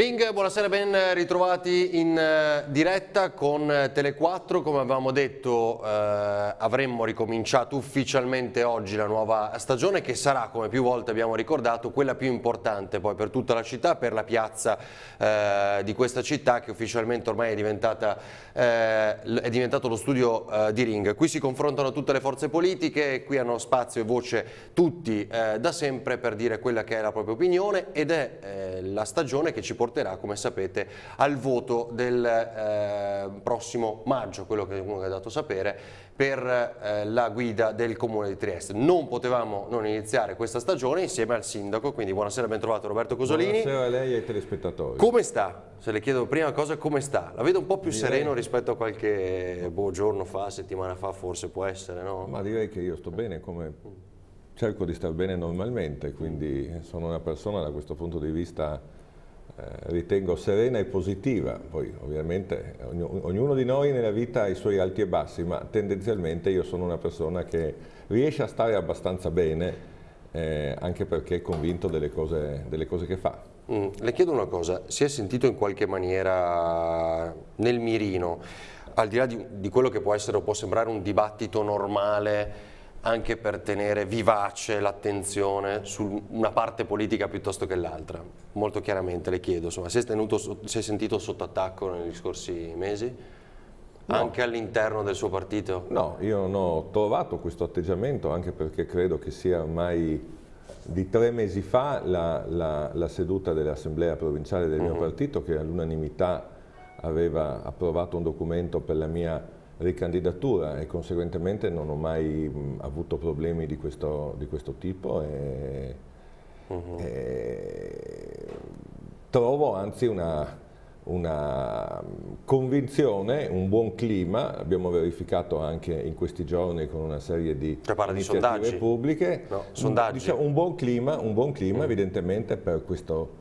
Ring, buonasera, ben ritrovati in eh, diretta con eh, Tele4. Come avevamo detto, eh, avremmo ricominciato ufficialmente oggi la nuova stagione che sarà, come più volte abbiamo ricordato, quella più importante poi per tutta la città, per la piazza eh, di questa città che ufficialmente ormai è, diventata, eh, è diventato lo studio eh, di Ring. Qui si confrontano tutte le forze politiche, qui hanno spazio e voce tutti da sempre per dire quella che è la propria opinione ed è la stagione che ci porta porterà, come sapete, al voto del eh, prossimo maggio, quello che comunque ha dato sapere, per eh, la guida del Comune di Trieste. Non potevamo non iniziare questa stagione insieme al Sindaco, quindi buonasera, ben trovato Roberto Cosolini. Buonasera a lei e ai telespettatori. Come sta? Se le chiedo prima cosa, come sta? La vedo un po' più direi... sereno rispetto a qualche boh, giorno fa, settimana fa forse può essere, no? Ma direi che io sto bene come cerco di star bene normalmente, quindi sono una persona da questo punto di vista eh, ritengo serena e positiva, poi ovviamente ognuno di noi nella vita ha i suoi alti e bassi, ma tendenzialmente io sono una persona che riesce a stare abbastanza bene, eh, anche perché è convinto delle cose, delle cose che fa. Mm, le chiedo una cosa, si è sentito in qualche maniera nel mirino, al di là di, di quello che può essere o può sembrare un dibattito normale, anche per tenere vivace l'attenzione su una parte politica piuttosto che l'altra? Molto chiaramente le chiedo, insomma, si è, tenuto, si è sentito sotto attacco negli scorsi mesi? No. Anche all'interno del suo partito? No, io non ho trovato questo atteggiamento anche perché credo che sia ormai di tre mesi fa la, la, la seduta dell'assemblea provinciale del mio uh mhm. -huh. partito che all'unanimità aveva approvato un documento per la mia ricandidatura e conseguentemente non ho mai mh, avuto problemi di questo, di questo tipo e, uh-huh. e trovo anzi una, una convinzione, un buon clima, abbiamo verificato anche in questi giorni con una serie di cioè parla di sondaggi. pubbliche, no, sondaggi. Un, diciamo, un buon clima, un buon clima mm. evidentemente per questo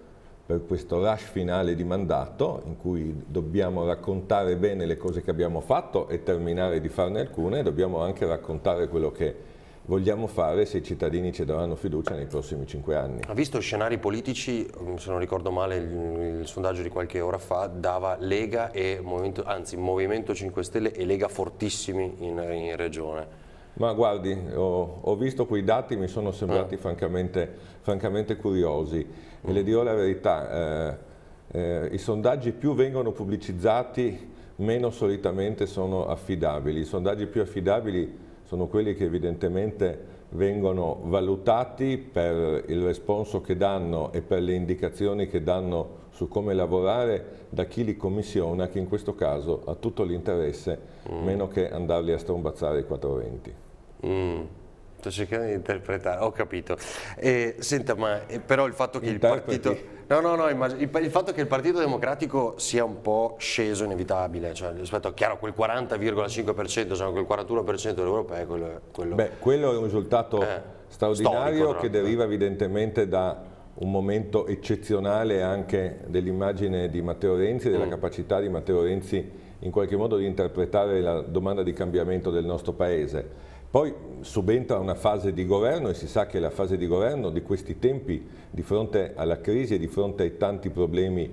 per questo rush finale di mandato in cui dobbiamo raccontare bene le cose che abbiamo fatto e terminare di farne alcune, dobbiamo anche raccontare quello che vogliamo fare se i cittadini ci daranno fiducia nei prossimi cinque anni. Ha visto scenari politici, mm, se non ricordo male il, il sondaggio di qualche ora fa, dava Lega e Movimento, anzi, Movimento 5 Stelle e Lega fortissimi in, in regione. Ma guardi, ho, ho, visto quei dati, mi sono sembrati eh. francamente, francamente curiosi e le dirò la verità, eh, eh, i sondaggi più vengono pubblicizzati meno solitamente sono affidabili. I sondaggi più affidabili sono quelli che evidentemente vengono valutati per il responso che danno e per le indicazioni che danno su come lavorare da chi li commissiona, che in questo caso ha tutto l'interesse, mm. meno che andarli a strombazzare i 420. Mm. Sto cercando di interpretare, ho capito. Eh, senta, ma eh, però il fatto che Interpreti. il partito... No, no, no, il, il, fatto che il Partito Democratico sia un po' sceso inevitabile, cioè rispetto a chiaro quel 40,5%, cioè quel 41% dell'Europa è quello, quello... Beh, quello è un risultato eh, straordinario storico, che eh. deriva evidentemente da un momento eccezionale anche dell'immagine di Matteo Renzi e della mm. capacità di Matteo Renzi in qualche modo di interpretare la domanda di cambiamento del nostro Paese poi subentra una fase di governo e si sa che la fase di governo di questi tempi, di fronte alla crisi e di fronte ai tanti problemi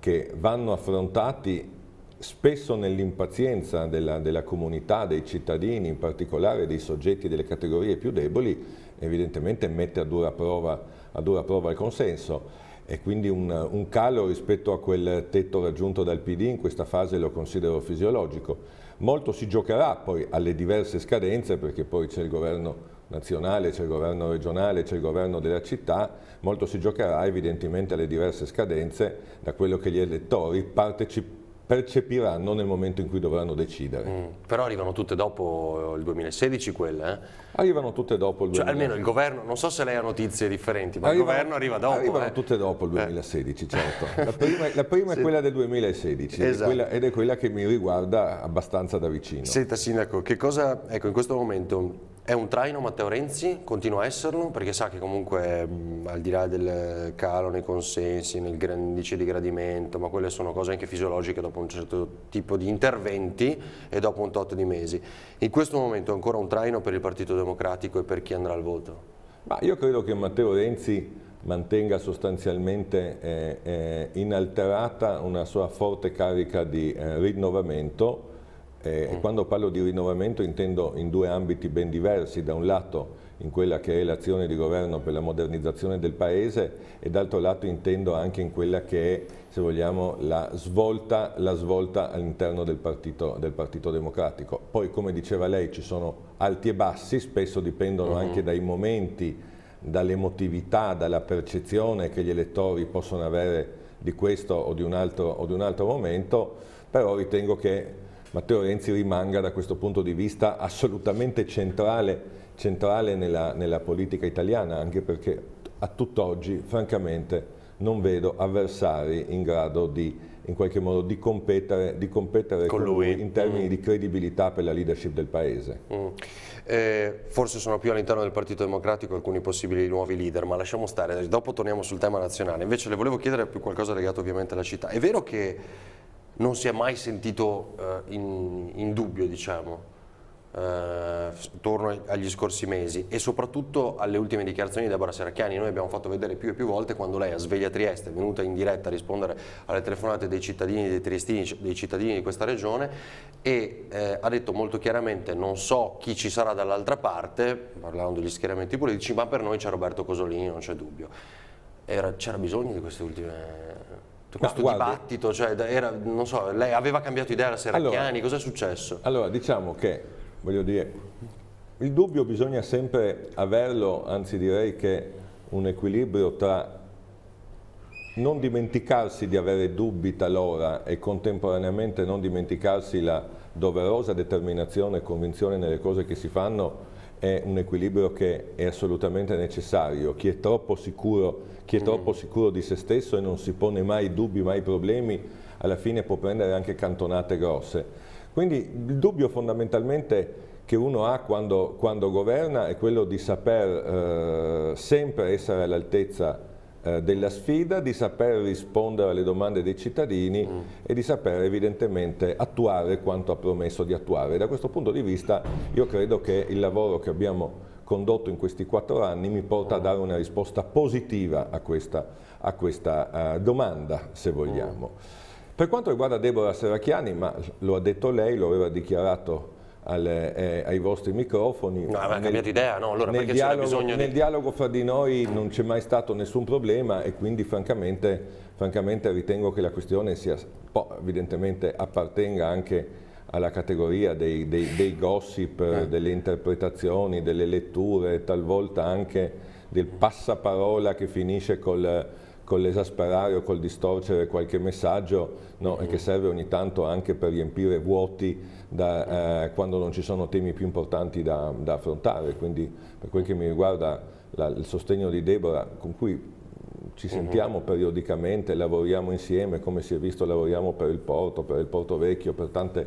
che vanno affrontati spesso nell'impazienza della, della, comunità, dei cittadini, in particolare dei soggetti delle categorie più deboli, evidentemente mette a dura prova, a dura prova il consenso e quindi un, un calo rispetto a quel tetto raggiunto dal PD in questa fase lo considero fisiologico Molto si giocherà poi alle diverse scadenze perché poi c'è il governo nazionale, c'è il governo regionale, c'è il governo della città, molto si giocherà evidentemente alle diverse scadenze da quello che gli elettori partecipano percepiranno nel momento in cui dovranno decidere. Mm, però arrivano tutte dopo il 2016 quelle, eh? Arrivano tutte dopo il 2016. Cioè, almeno il governo, non so se lei ha notizie differenti, ma arrivano, il governo arriva dopo. Arrivano eh. tutte dopo il 2016, eh. certo. La prima, la prima sì. è quella del 2016 esatto. quella, ed è quella che mi riguarda abbastanza da vicino. Senta Sindaco, che cosa, ecco in questo momento è un traino Matteo Renzi, continua a esserlo, perché sa che comunque mh, al di là del calo nei consensi, nel grandice di gradimento, ma quelle sono cose anche fisiologiche dopo un certo tipo di interventi e dopo un tot di mesi. In questo momento è ancora un traino per il Partito Democratico Democratico e per chi andrà al voto? Ma io credo che Matteo Renzi mantenga sostanzialmente eh, eh, inalterata una sua forte carica di eh, rinnovamento eh, e mm. quando parlo di rinnovamento intendo in due ambiti ben diversi, da un lato in quella che è l'azione di governo per la modernizzazione del Paese e d'altro lato intendo anche in quella che è se vogliamo, la svolta, la svolta all'interno del, del partito, Democratico. Poi, come diceva lei, ci sono alti e bassi, spesso dipendono uh mhm. -huh. anche dai momenti, dall'emotività, dalla percezione che gli elettori possono avere di questo o di un altro, o di un altro momento, però ritengo che Matteo Renzi rimanga da questo punto di vista assolutamente centrale, centrale nella, nella politica italiana, anche perché a tutt'oggi, francamente, non vedo avversari in grado di, in qualche modo, di competere, di competere con, con, lui in termini mm. di credibilità per la leadership del Paese. Mm. Eh, forse sono più all'interno del Partito Democratico alcuni possibili nuovi leader, ma lasciamo stare, dopo torniamo sul tema nazionale. Invece le volevo chiedere più qualcosa legato ovviamente alla città. È vero che non si è mai sentito eh, in, in dubbio, diciamo, eh, torno agli scorsi mesi e soprattutto alle ultime dichiarazioni di Deborah Seracchiani, Noi abbiamo fatto vedere più e più volte quando lei a Sveglia Trieste è venuta in diretta a rispondere alle telefonate dei cittadini, dei triestini, dei cittadini di questa regione e eh, ha detto molto chiaramente non so chi ci sarà dall'altra parte, parlando degli schieramenti politici, ma per noi c'è Roberto Cosolini, non c'è dubbio. c'era bisogno di queste ultime questo no, dibattito, cioè, era, so, lei aveva cambiato idea la Seracchiani, allora, cosa successo? Allora, diciamo che voglio dire, il dubbio bisogna sempre averlo, anzi direi che un equilibrio tra non dimenticarsi di avere dubbi talora e contemporaneamente non dimenticarsi la doverosa determinazione e convinzione nelle cose che si fanno è un equilibrio che è assolutamente necessario. Chi è troppo sicuro, chi è mm. troppo sicuro di se stesso e non si pone mai dubbi, mai problemi, alla fine può prendere anche cantonate grosse quindi il dubbio fondamentalmente che uno ha quando, quando governa è quello di saper eh, sempre essere all'altezza eh, della sfida, di saper rispondere alle domande dei cittadini mm. e di saper evidentemente attuare quanto ha promesso di attuare. da questo punto di vista io credo che il lavoro che abbiamo condotto in questi quattro anni mi porta a dare una risposta positiva a questa, a questa uh, domanda, se vogliamo. Mm. Per quanto riguarda Deborah Seracchiani, ma lo ha detto lei, lo aveva dichiarato alle, eh, ai vostri microfoni. No, aveva cambiato idea, no? Allora nel dialogo, di... nel dialogo fra di noi non c'è mai stato nessun problema e quindi francamente, francamente ritengo che la questione sia, evidentemente appartenga anche alla categoria dei, dei, dei gossip, eh. delle interpretazioni, delle letture, talvolta anche del passaparola che finisce col con l'esasperare o col distorcere qualche messaggio no, mm. che serve ogni tanto anche per riempire vuoti da, eh, quando non ci sono temi più importanti da, da affrontare. Quindi per quel che mi riguarda la, il sostegno di Deborah con cui ci mhm. sentiamo mm. periodicamente, lavoriamo insieme, come si è visto lavoriamo per il porto, per il porto vecchio, per tante,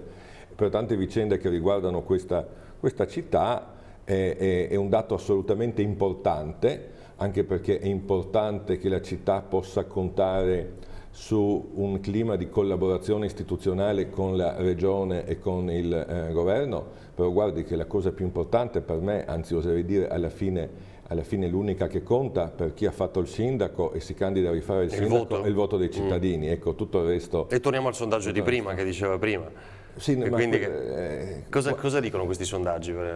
per tante vicende che riguardano questa, questa città, è, è, è un dato assolutamente importante anche perché è importante che la città possa contare su un clima di collaborazione istituzionale con la regione e con il eh, governo, però guardi che la cosa più importante per me, anzi oserei dire alla fine alla fine l'unica che conta per chi ha fatto il sindaco e si candida a rifare il, il sindaco voto. è il voto dei mm. cittadini, mm. ecco tutto il resto. E torniamo al sondaggio di prima che diceva prima. Sì, quindi, que eh, cosa, cosa, dicono questi sondaggi? Eh?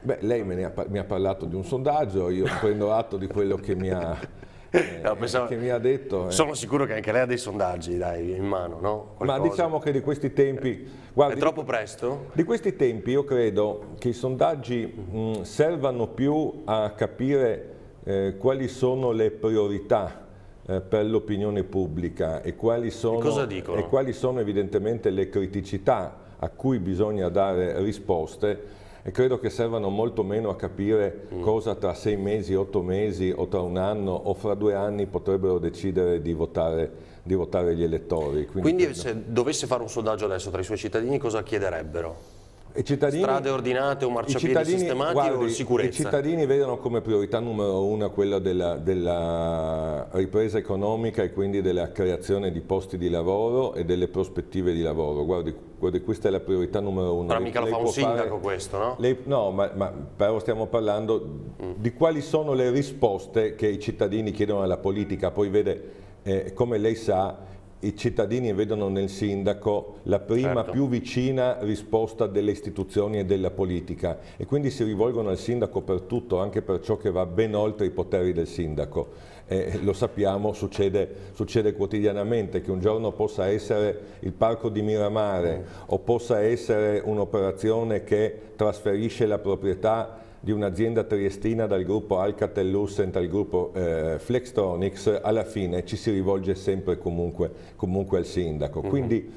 Beh, lei ne ha, mi ha parlato di un sondaggio, io prendo atto di quello che mi ha, eh, no, pensavo, che mi ha detto. Eh. Sono sicuro che anche lei ha dei sondaggi dai, in mano, no? Ma diciamo che di questi tempi... Eh. Guardi, È troppo presto? Di questi tempi io credo che i sondaggi mh, mm-hmm. mm, servano più a capire eh, quali sono le priorità eh, per l'opinione pubblica e quali, sono, e, e quali sono evidentemente le criticità a cui bisogna dare risposte e credo che servano molto meno a capire mm. cosa tra sei mesi, otto mesi o tra un anno o fra due anni potrebbero decidere di votare, di votare gli elettori. Quindi, Quindi credo... se dovesse fare un sondaggio adesso tra i suoi cittadini cosa chiederebbero? strade ordinate o marciapiedi sistemati guardi, o sicurezza? I cittadini vedono come priorità numero una quella della, della, ripresa economica e quindi della creazione di posti di lavoro e delle prospettive di lavoro. Guardi, guardi questa è la priorità numero uno. Però mica lo fa un sindaco fare, questo, no? Lei, no, ma, ma, però stiamo parlando mm. di quali sono le risposte che i cittadini chiedono alla politica. Poi vede, eh, come lei sa i cittadini vedono nel sindaco la prima certo. più vicina risposta delle istituzioni e della politica e quindi si rivolgono al sindaco per tutto, anche per ciò che va ben oltre i poteri del sindaco. Eh, lo sappiamo, succede, succede, quotidianamente che un giorno possa essere il parco di Miramare mm. o possa essere un'operazione che trasferisce la proprietà di un'azienda triestina dal gruppo Alcatel Lucent al gruppo eh, Flextronics, alla fine ci si rivolge sempre comunque, comunque al sindaco. Mhm. Quindi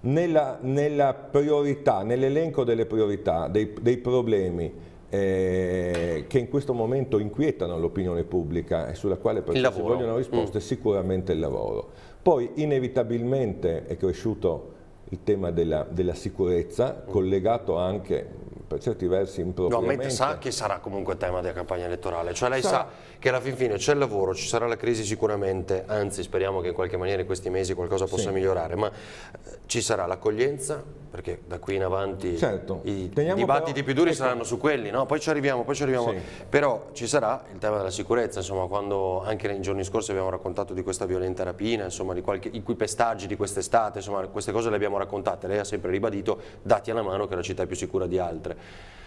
nella, nella priorità, nell'elenco delle priorità, dei, dei problemi eh, che in questo momento inquietano l'opinione pubblica e sulla quale si vogliono risposte mm. sicuramente il lavoro. Poi inevitabilmente è cresciuto il tema della, della sicurezza, mm. collegato anche per certi versi impropriamente. No, ma sa che sarà comunque tema della campagna elettorale, cioè lei sa, sa che alla fin fine c'è il lavoro, ci sarà la crisi sicuramente, anzi speriamo che in qualche maniera in questi mesi qualcosa possa sì. migliorare, ma eh, ci sarà l'accoglienza, perché da qui in avanti certo. i Teniamo dibattiti però, più duri ecco. saranno su quelli, no? poi ci arriviamo, poi ci arriviamo, sì. però ci sarà il tema della sicurezza, insomma, quando anche nei giorni scorsi abbiamo raccontato di questa violenta rapina, insomma, di qualche, i pestaggi di quest'estate, insomma, queste cose le abbiamo raccontate, lei ha sempre ribadito, dati alla mano che la città è più sicura di altre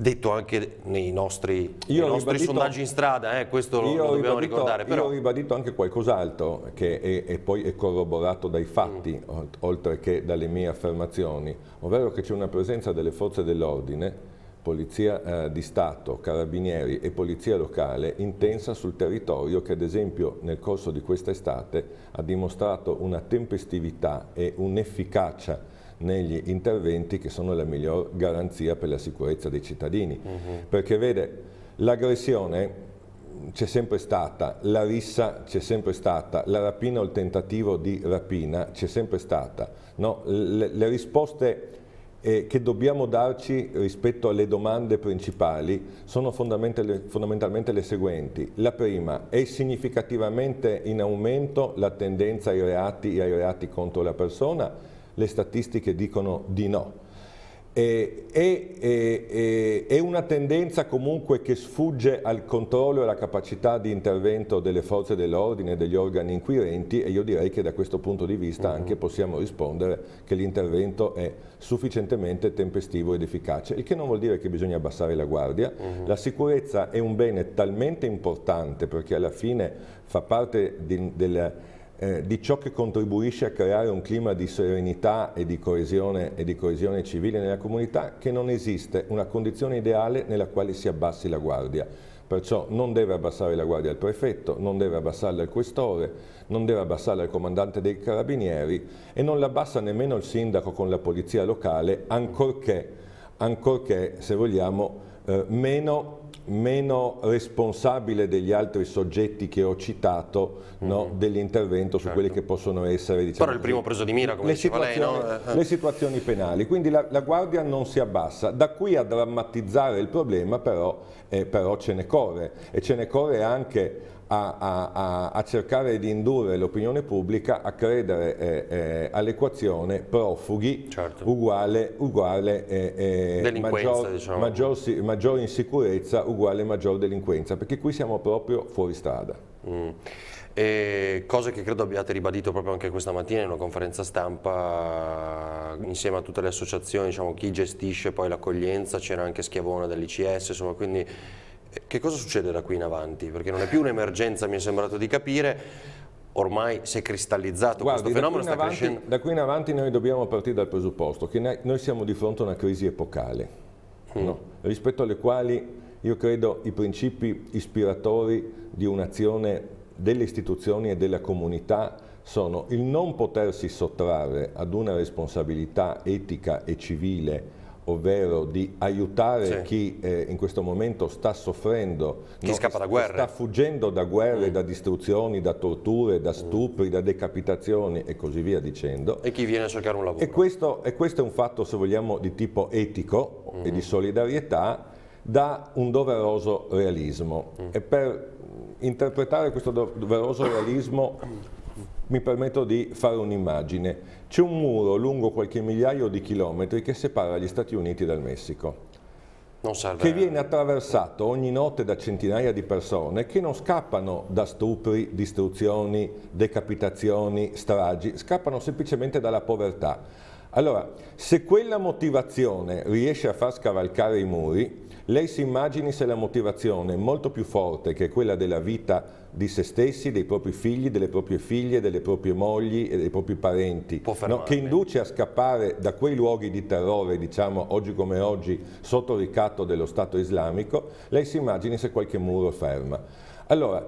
detto anche nei nostri, nei nostri sondaggi in strada, eh, questo lo, lo dobbiamo ribadito, ricordare. Però... Io ho ribadito anche qualcos'altro che è, è, poi è corroborato dai fatti, mm. oltre che dalle mie affermazioni, ovvero che c'è una presenza delle forze dell'ordine Polizia eh, di Stato, Carabinieri e Polizia Locale intensa sul territorio che ad esempio nel corso di questa estate ha dimostrato una tempestività e un'efficacia negli interventi che sono la miglior garanzia per la sicurezza dei cittadini. Uh mhm. -huh. Perché vede, l'aggressione c'è sempre stata, la rissa c'è sempre stata, la rapina o il tentativo di rapina c'è sempre stata. No, le, le, risposte eh, che dobbiamo darci rispetto alle domande principali sono fondamentalmente, fondamentalmente le seguenti. La prima, è significativamente in aumento la tendenza ai reati e ai reati contro la persona? le statistiche dicono di no. E, e, e, è una tendenza comunque che sfugge al controllo e alla capacità di intervento delle forze dell'ordine, e degli organi inquirenti e io direi che da questo punto di vista mhm. anche possiamo rispondere che l'intervento è sufficientemente tempestivo ed efficace, il che non vuol dire che bisogna abbassare la guardia, mhm. la sicurezza è un bene talmente importante perché alla fine fa parte di, della eh, di ciò che contribuisce a creare un clima di serenità e di, coesione, e di coesione civile nella comunità che non esiste una condizione ideale nella quale si abbassi la guardia. Perciò non deve abbassare la guardia al prefetto, non deve abbassarla al questore, non deve abbassarla al comandante dei carabinieri e non l'abbassa nemmeno il sindaco con la polizia locale, ancorché, ancorché se vogliamo, eh, meno meno responsabile degli altri soggetti che ho citato no, mm -hmm. dell'intervento su certo. quelle che possono essere diciamo, però il primo preso di mira come le situazioni, lei, no? Eh, eh. le situazioni penali quindi la, la, guardia non si abbassa da qui a drammatizzare il problema però, eh, però ce ne corre e ce ne corre anche a, a, a, cercare di indurre l'opinione pubblica a credere eh, eh, all'equazione profughi certo. uguale, uguale eh, eh maggior, diciamo. maggior, maggior, insicurezza uguale maggior delinquenza, perché qui siamo proprio fuori strada. Mm. E cose che credo abbiate ribadito proprio anche questa mattina in una conferenza stampa insieme a tutte le associazioni, diciamo, chi gestisce poi l'accoglienza, c'era anche Schiavone dell'ICS, insomma, quindi che cosa succede da qui in avanti? Perché non è più un'emergenza, mi è sembrato di capire, ormai si è cristallizzato Guardi, questo fenomeno, sta avanti, crescendo. Da qui in avanti noi dobbiamo partire dal presupposto che noi siamo di fronte a una crisi epocale, mm. no? rispetto alle quali io credo i principi ispiratori di un'azione delle istituzioni e della comunità sono il non potersi sottrarre ad una responsabilità etica e civile ovvero di aiutare sì. chi eh, in questo momento sta soffrendo, chi no, scappa da guerra. sta fuggendo da guerre, mm. da distruzioni, da torture, da mm. stupri, mm. da decapitazioni e così via dicendo. E chi viene a cercare un lavoro. E questo, e questo è un fatto, se vogliamo, di tipo etico mm. e di mm. solidarietà da un doveroso realismo. Mm. E per interpretare questo doveroso realismo mi permetto di fare un'immagine. C'è un muro lungo qualche migliaio di chilometri che separa gli Stati Uniti dal Messico. Che viene attraversato ogni notte da centinaia di persone che non scappano da stupri, distruzioni, decapitazioni, stragi, scappano semplicemente dalla povertà. Allora, se quella motivazione riesce a far scavalcare i muri, lei si immagini se la motivazione molto più forte che quella della vita di se stessi, dei propri figli, delle proprie figlie, delle proprie mogli e dei propri parenti, no, che induce a scappare da quei luoghi di terrore, diciamo oggi come oggi, sotto ricatto dello Stato islamico, lei si immagini se qualche muro ferma. Allora,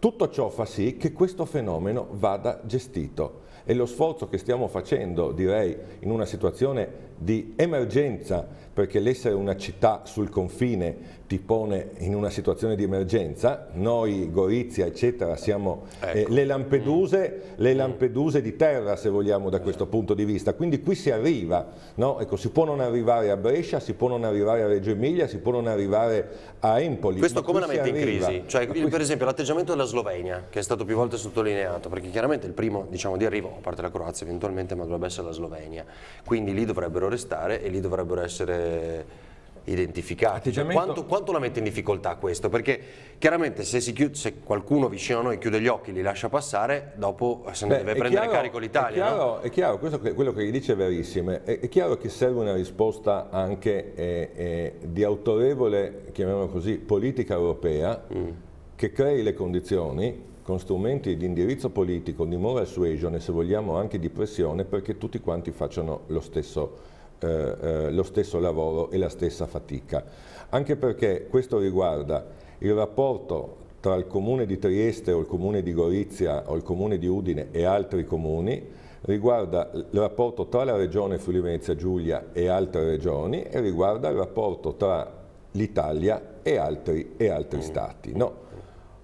tutto ciò fa sì che questo fenomeno vada gestito e lo sforzo che stiamo facendo, direi, in una situazione di emergenza, perché l'essere una città sul confine ti pone in una situazione di emergenza, noi Gorizia eccetera siamo eh, ecco. eh, le, Lampeduse, mm. le, Lampeduse, di terra se vogliamo da questo punto di vista, quindi qui si arriva, no? ecco, si può non arrivare a Brescia, si può non arrivare a Reggio Emilia, si può non arrivare a Empoli. Questo come la mette in crisi? Cioè, qui... Per esempio l'atteggiamento della Slovenia, che è stato più volte sottolineato, perché chiaramente il primo diciamo, di arrivo, a parte la Croazia eventualmente, ma dovrebbe essere la Slovenia, quindi lì dovrebbero restare e lì dovrebbero essere identificati. Cioè, quanto, quanto, la mette in difficoltà questo? Perché chiaramente se, chiude, se, qualcuno vicino a noi chiude gli occhi, e li lascia passare, dopo se ne Beh, deve prendere chiaro, carico l'Italia. È chiaro, no? è chiaro questo, quello che gli dice è verissimo, è, è, chiaro che serve una risposta anche eh, eh, di autorevole, chiamiamola così, politica europea, mm. che crei le condizioni con strumenti di indirizzo politico, di moral suasion e se vogliamo anche di pressione perché tutti quanti facciano lo stesso eh, eh, lo stesso lavoro e la stessa fatica. Anche perché questo riguarda il rapporto tra il comune di Trieste o il comune di Gorizia o il comune di Udine e altri comuni, riguarda il rapporto tra la regione Friuli Venezia Giulia e altre regioni e riguarda il rapporto tra l'Italia e altri, e altri mm. stati. No.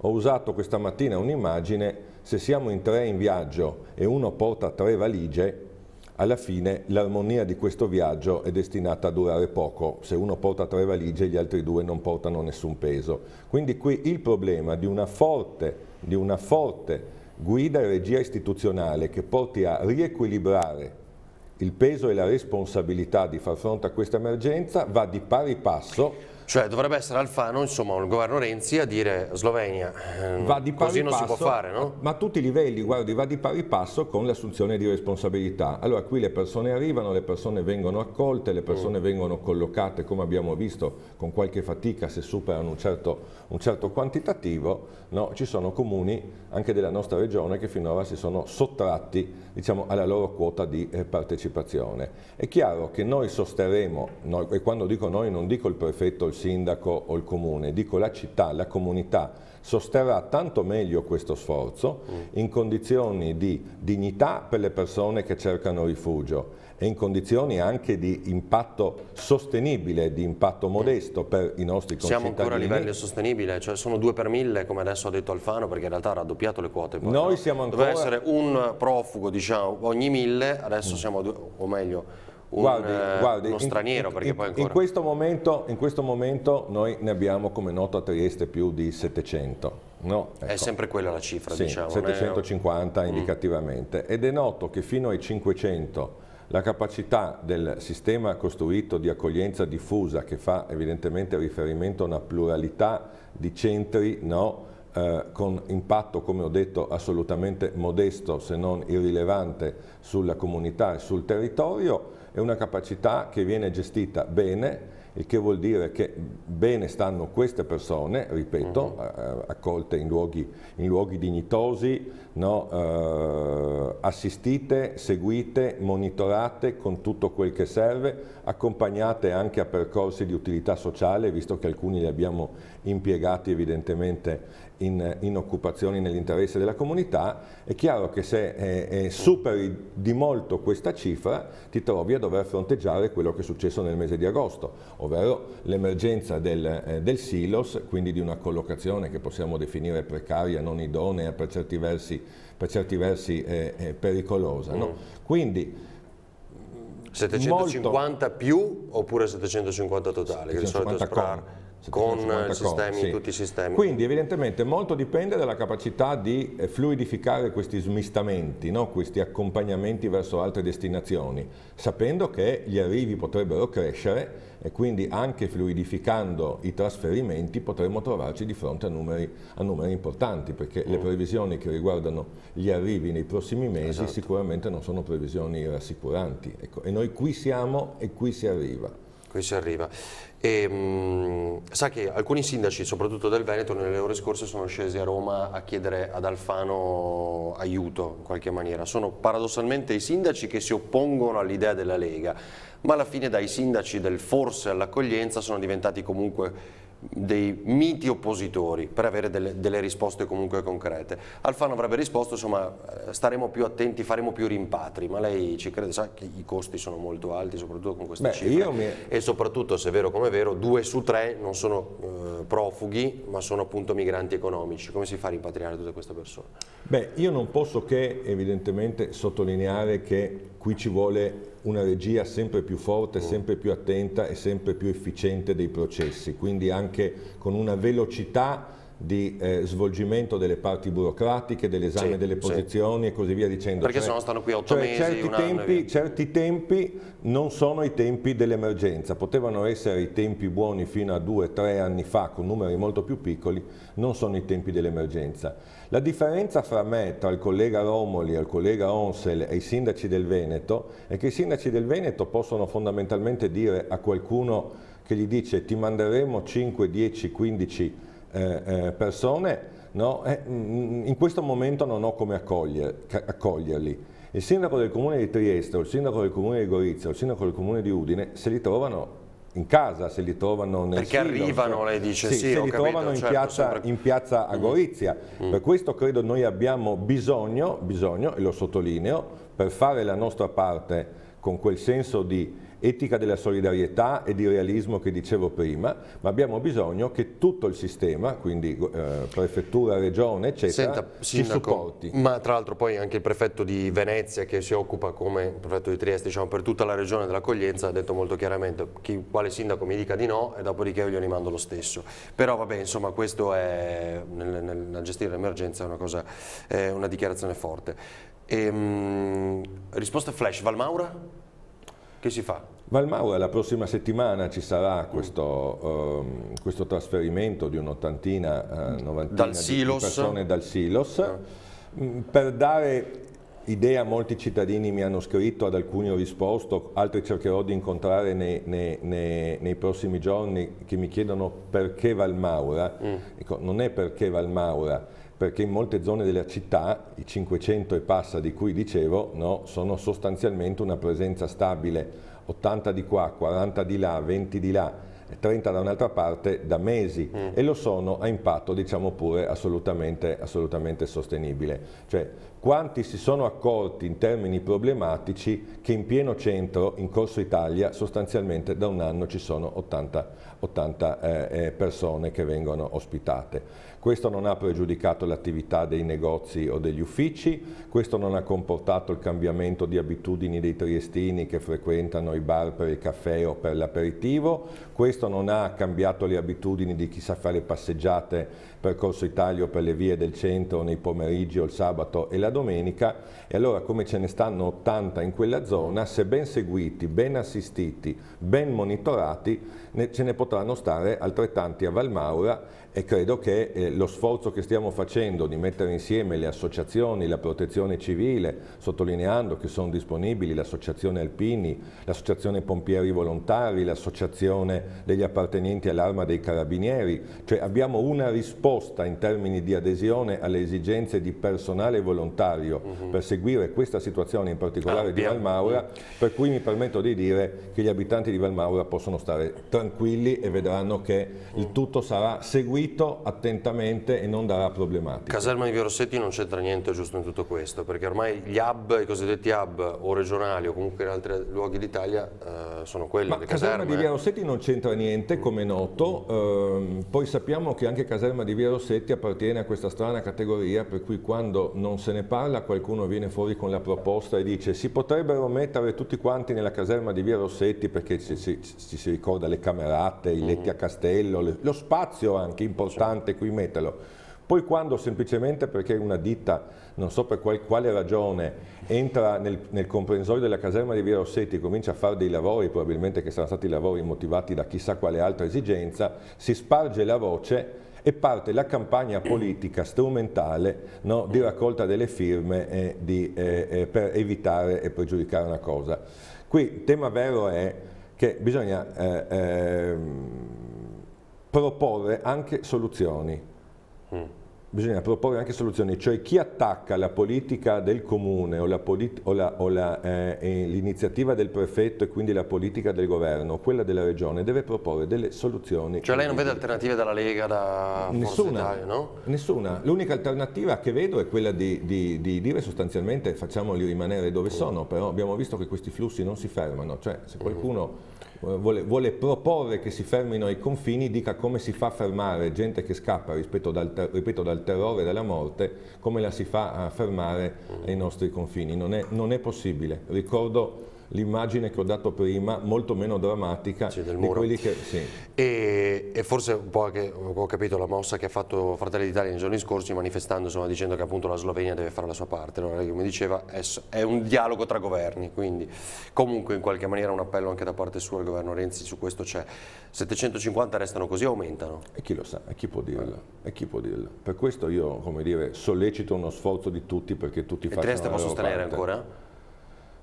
Ho usato questa mattina un'immagine, se siamo in tre in viaggio e uno porta tre valigie, alla fine l'armonia di questo viaggio è destinata a durare poco, se uno porta tre valigie gli altri due non portano nessun peso. Quindi qui il problema di una forte, di una forte guida e regia istituzionale che porti a riequilibrare il peso e la responsabilità di far fronte a questa emergenza va di pari passo cioè dovrebbe essere Alfano, insomma, il governo Renzi a dire Slovenia, ehm, va di pari così non passo, si può fare, no? Ma a tutti i livelli, guardi, va di pari passo con l'assunzione di responsabilità. Allora qui le persone arrivano, le persone vengono accolte, le persone mm. vengono collocate, come abbiamo visto, con qualche fatica se superano un certo, un certo quantitativo, no? ci sono comuni anche della nostra regione che finora si sono sottratti diciamo, alla loro quota di eh, partecipazione. È chiaro che noi sosterremo, noi, e quando dico noi non dico il prefetto, il sindaco o il comune, dico la città, la comunità sosterrà tanto meglio questo sforzo mm. in condizioni di dignità per le persone che cercano rifugio e in condizioni anche di impatto sostenibile, di impatto mm. modesto per i nostri concittadini. Siamo ancora a livello sostenibile, cioè sono due per mille come adesso ha detto Alfano perché in realtà ha raddoppiato le quote. Noi siamo ancora... Doveva essere un profugo diciamo ogni mille, adesso mm. siamo a due, o meglio un, guardi, eh, guardi, uno straniero. In, in, ancora... in, questo momento, in, questo momento, noi ne abbiamo come noto a Trieste più di 700. No, ecco. È sempre quella la cifra, sì, diciamo. 750 eh? Mm. indicativamente. Ed è noto che fino ai 500 la capacità del sistema costruito di accoglienza diffusa, che fa evidentemente riferimento a una pluralità di centri, no? Eh, con impatto, come ho detto, assolutamente modesto se non irrilevante sulla comunità e sul territorio, è una capacità che viene gestita bene, il che vuol dire che bene stanno queste persone, ripeto, uh mhm. -huh. accolte in luoghi, in luoghi dignitosi, no, eh, assistite, seguite, monitorate con tutto quel che serve, accompagnate anche a percorsi di utilità sociale, visto che alcuni li abbiamo impiegati evidentemente in, in occupazioni nell'interesse della comunità, è chiaro che se eh, eh, superi di molto questa cifra ti trovi a dover fronteggiare quello che è successo nel mese di agosto, ovvero l'emergenza del, eh, del silos, quindi di una collocazione che possiamo definire precaria, non idonea, per certi versi, per certi versi eh, eh pericolosa. No? Mm. Quindi, 750 molto... più oppure 750 totale? 750 che di con sistemi, sì. tutti i sistemi. Quindi evidentemente molto dipende dalla capacità di eh, fluidificare questi smistamenti, no? questi accompagnamenti verso altre destinazioni, sapendo che gli arrivi potrebbero crescere e quindi anche fluidificando i trasferimenti potremmo trovarci di fronte a numeri, a numeri importanti, perché mm. le previsioni che riguardano gli arrivi nei prossimi mesi esatto. sicuramente non sono previsioni rassicuranti. Ecco, e noi qui siamo e qui si arriva. Qui si arriva. E, ehm, mh, sa che alcuni sindaci, soprattutto del Veneto, nelle ore scorse sono scesi a Roma a chiedere ad Alfano aiuto in qualche maniera. Sono paradossalmente i sindaci che si oppongono all'idea della Lega, ma alla fine dai sindaci del forse all'accoglienza sono diventati comunque dei miti oppositori per avere delle, delle, risposte comunque concrete. Alfano avrebbe risposto insomma eh, staremo più attenti, faremo più rimpatri, ma lei ci crede, sa che i costi sono molto alti soprattutto con queste Beh, cifre mi... e soprattutto se è vero come è vero due su tre non sono eh, profughi ma sono appunto migranti economici, come si fa a rimpatriare tutte queste persone? Beh io non posso che evidentemente sottolineare che qui ci vuole una regia sempre più forte, oh. sempre più attenta e sempre più efficiente dei processi, quindi anche con una velocità di eh, svolgimento delle parti burocratiche, dell'esame sì, delle posizioni sì. e così via dicendo. Perché cioè, se no stanno qui otto cioè mesi, certi tempi, certi tempi non sono i tempi dell'emergenza, potevano essere i tempi buoni fino a due, tre anni fa con numeri molto più piccoli, non sono i tempi dell'emergenza. La differenza fra me, tra il collega Romoli, il collega Onsel e i sindaci del Veneto è che i sindaci del Veneto possono fondamentalmente dire a qualcuno che gli dice ti manderemo 5, 10, 15 eh, eh, persone, no? Eh, mm, in questo momento non ho come accoglierli. Il sindaco del comune di Trieste, il sindaco del comune di Gorizia, il sindaco del comune di Udine se li trovano in casa, se li trovano nel Perché silo, arrivano, cioè lei dice, sì, sì se li capito, trovano in, certo, piazza, sempre... in, piazza, a mm. Gorizia. Mm. Per questo credo noi abbiamo bisogno, bisogno, e lo sottolineo, per fare la nostra parte con quel senso di etica della solidarietà e di realismo che dicevo prima, ma abbiamo bisogno che tutto il sistema, quindi eh, prefettura, regione, eccetera, Senta, sindaco, ci supporti. Ma tra l'altro poi anche il prefetto di Venezia che si occupa come prefetto di Trieste diciamo, per tutta la regione dell'accoglienza ha detto molto chiaramente chi, quale sindaco mi dica di no e dopodiché io gli rimando lo stesso. Però vabbè insomma questo è nel, nel, nel gestire l'emergenza una, cosa, è una dichiarazione forte. E, ehm, mh, risposta flash, Valmaura? che si fa? Valmaura la prossima settimana ci sarà questo, mm. uh, questo trasferimento di un'ottantina, uh, novantina dal di persone dal Silos ah. mm. per dare idea molti cittadini mi hanno scritto, ad alcuni ho risposto, altri cercherò di incontrare nei, nei, nei, nei prossimi giorni che mi chiedono perché Valmaura. Mm. Ecco, non è perché Valmaura, perché in molte zone della città i 500 e passa di cui dicevo no, sono sostanzialmente una presenza stabile 80 di qua, 40 di là, 20 di là, 30 da un'altra parte da mesi mm. e lo sono a impatto diciamo pure assolutamente, assolutamente sostenibile. Cioè quanti si sono accorti in termini problematici che in pieno centro, in Corso Italia, sostanzialmente da un anno ci sono 80, 80 eh, eh, persone che vengono ospitate. Questo non ha pregiudicato l'attività dei negozi o degli uffici, questo non ha comportato il cambiamento di abitudini dei triestini che frequentano i bar per il caffè o per l'aperitivo, questo non ha cambiato le abitudini di chi sa fare passeggiate per Corso Italia o per le vie del centro nei pomeriggi o il sabato e la domenica e allora come ce ne stanno 80 in quella zona, se ben seguiti, ben assistiti, ben monitorati, ce ne potranno stare altrettanti a Valmaura e credo che eh, lo sforzo che stiamo facendo di mettere insieme le associazioni, la protezione civile, sottolineando che sono disponibili l'associazione Alpini, l'associazione Pompieri Volontari, l'associazione degli appartenenti all'arma dei carabinieri, cioè abbiamo una risposta in termini di adesione alle esigenze di personale volontario uh mhm. -huh. per seguire questa situazione in particolare ah, di Valmaura, uh per cui mi permetto di dire che gli abitanti di Valmaura possono stare tranquilli e vedranno che il mm. tutto sarà seguito seguito attentamente e non darà problematiche. Caserma di Via Rossetti non c'entra niente giusto in tutto questo, perché ormai gli hub, i cosiddetti hub o regionali o comunque in altri luoghi d'Italia eh, sono quelli, Ma Caserma caserme. di Via Rossetti non c'entra niente, come è noto, eh, poi sappiamo che anche Caserma di Via Rossetti appartiene a questa strana categoria per cui quando non se ne parla qualcuno viene fuori con la proposta e dice si potrebbero mettere tutti quanti nella caserma di Via Rossetti perché ci, ci, ci si ricorda le camerate, i letti a castello, le, lo spazio anche, importante qui metterlo. Poi quando semplicemente perché una ditta, non so per qual, quale ragione, entra nel, nel, comprensorio della caserma di Via Rossetti e comincia a fare dei lavori, probabilmente che saranno stati lavori motivati da chissà quale altra esigenza, si sparge la voce e parte la campagna politica strumentale no, di raccolta delle firme eh, di, eh, per evitare e pregiudicare una cosa. Qui il tema vero è che bisogna... Eh, ehm, proporre anche soluzioni. Mm. Bisogna proporre anche soluzioni, cioè chi attacca la politica del comune o, eh, l'iniziativa eh, del prefetto e quindi la politica del governo, quella della regione, deve proporre delle soluzioni. Cioè lei non vede alternative dalla Lega, da nessuna, Italia, no? Nessuna, l'unica alternativa che vedo è quella di, di, di dire sostanzialmente facciamoli rimanere dove mm. sono, però abbiamo visto che questi flussi non si fermano, cioè se mm. qualcuno eh, vuole, vuole, proporre che si fermino ai confini, dica come si fa a fermare gente che scappa rispetto dal, ripeto, dal terrore e dalla morte, come la si fa a fermare mm. ai nostri confini. Non è, non è possibile. Ricordo l'immagine che ho dato prima, molto meno drammatica sì, del di quelli che... Sì. E, e, forse un po' anche, ho capito la mossa che ha fatto Fratelli d'Italia nei giorni scorsi manifestando, insomma, dicendo che appunto la Slovenia deve fare la sua parte. Allora, come diceva, è, è un dialogo tra governi, quindi comunque in qualche maniera un appello anche da parte sua al governo Renzi su questo c'è. 750 restano così o aumentano? E chi lo sa, e chi può dirlo? E chi può dirlo? Per questo io, come dire, sollecito uno sforzo di tutti perché tutti e facciano la loro parte. E Trieste può sostenere ancora?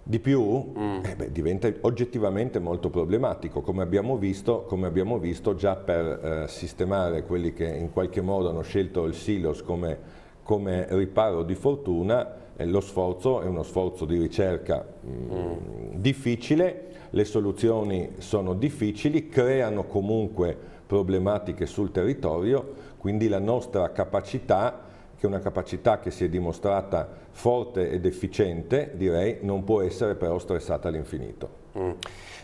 di più mm. eh beh, diventa oggettivamente molto problematico, come abbiamo visto, come abbiamo visto già per eh, sistemare quelli che in qualche modo hanno scelto il silos come, come riparo di fortuna, eh, lo sforzo è uno sforzo di ricerca mh, mm, mm. difficile, le soluzioni sono difficili, creano comunque problematiche sul territorio, quindi la nostra capacità che una capacità che si è dimostrata forte ed efficiente, direi, non può essere però stressata all'infinito. Mm.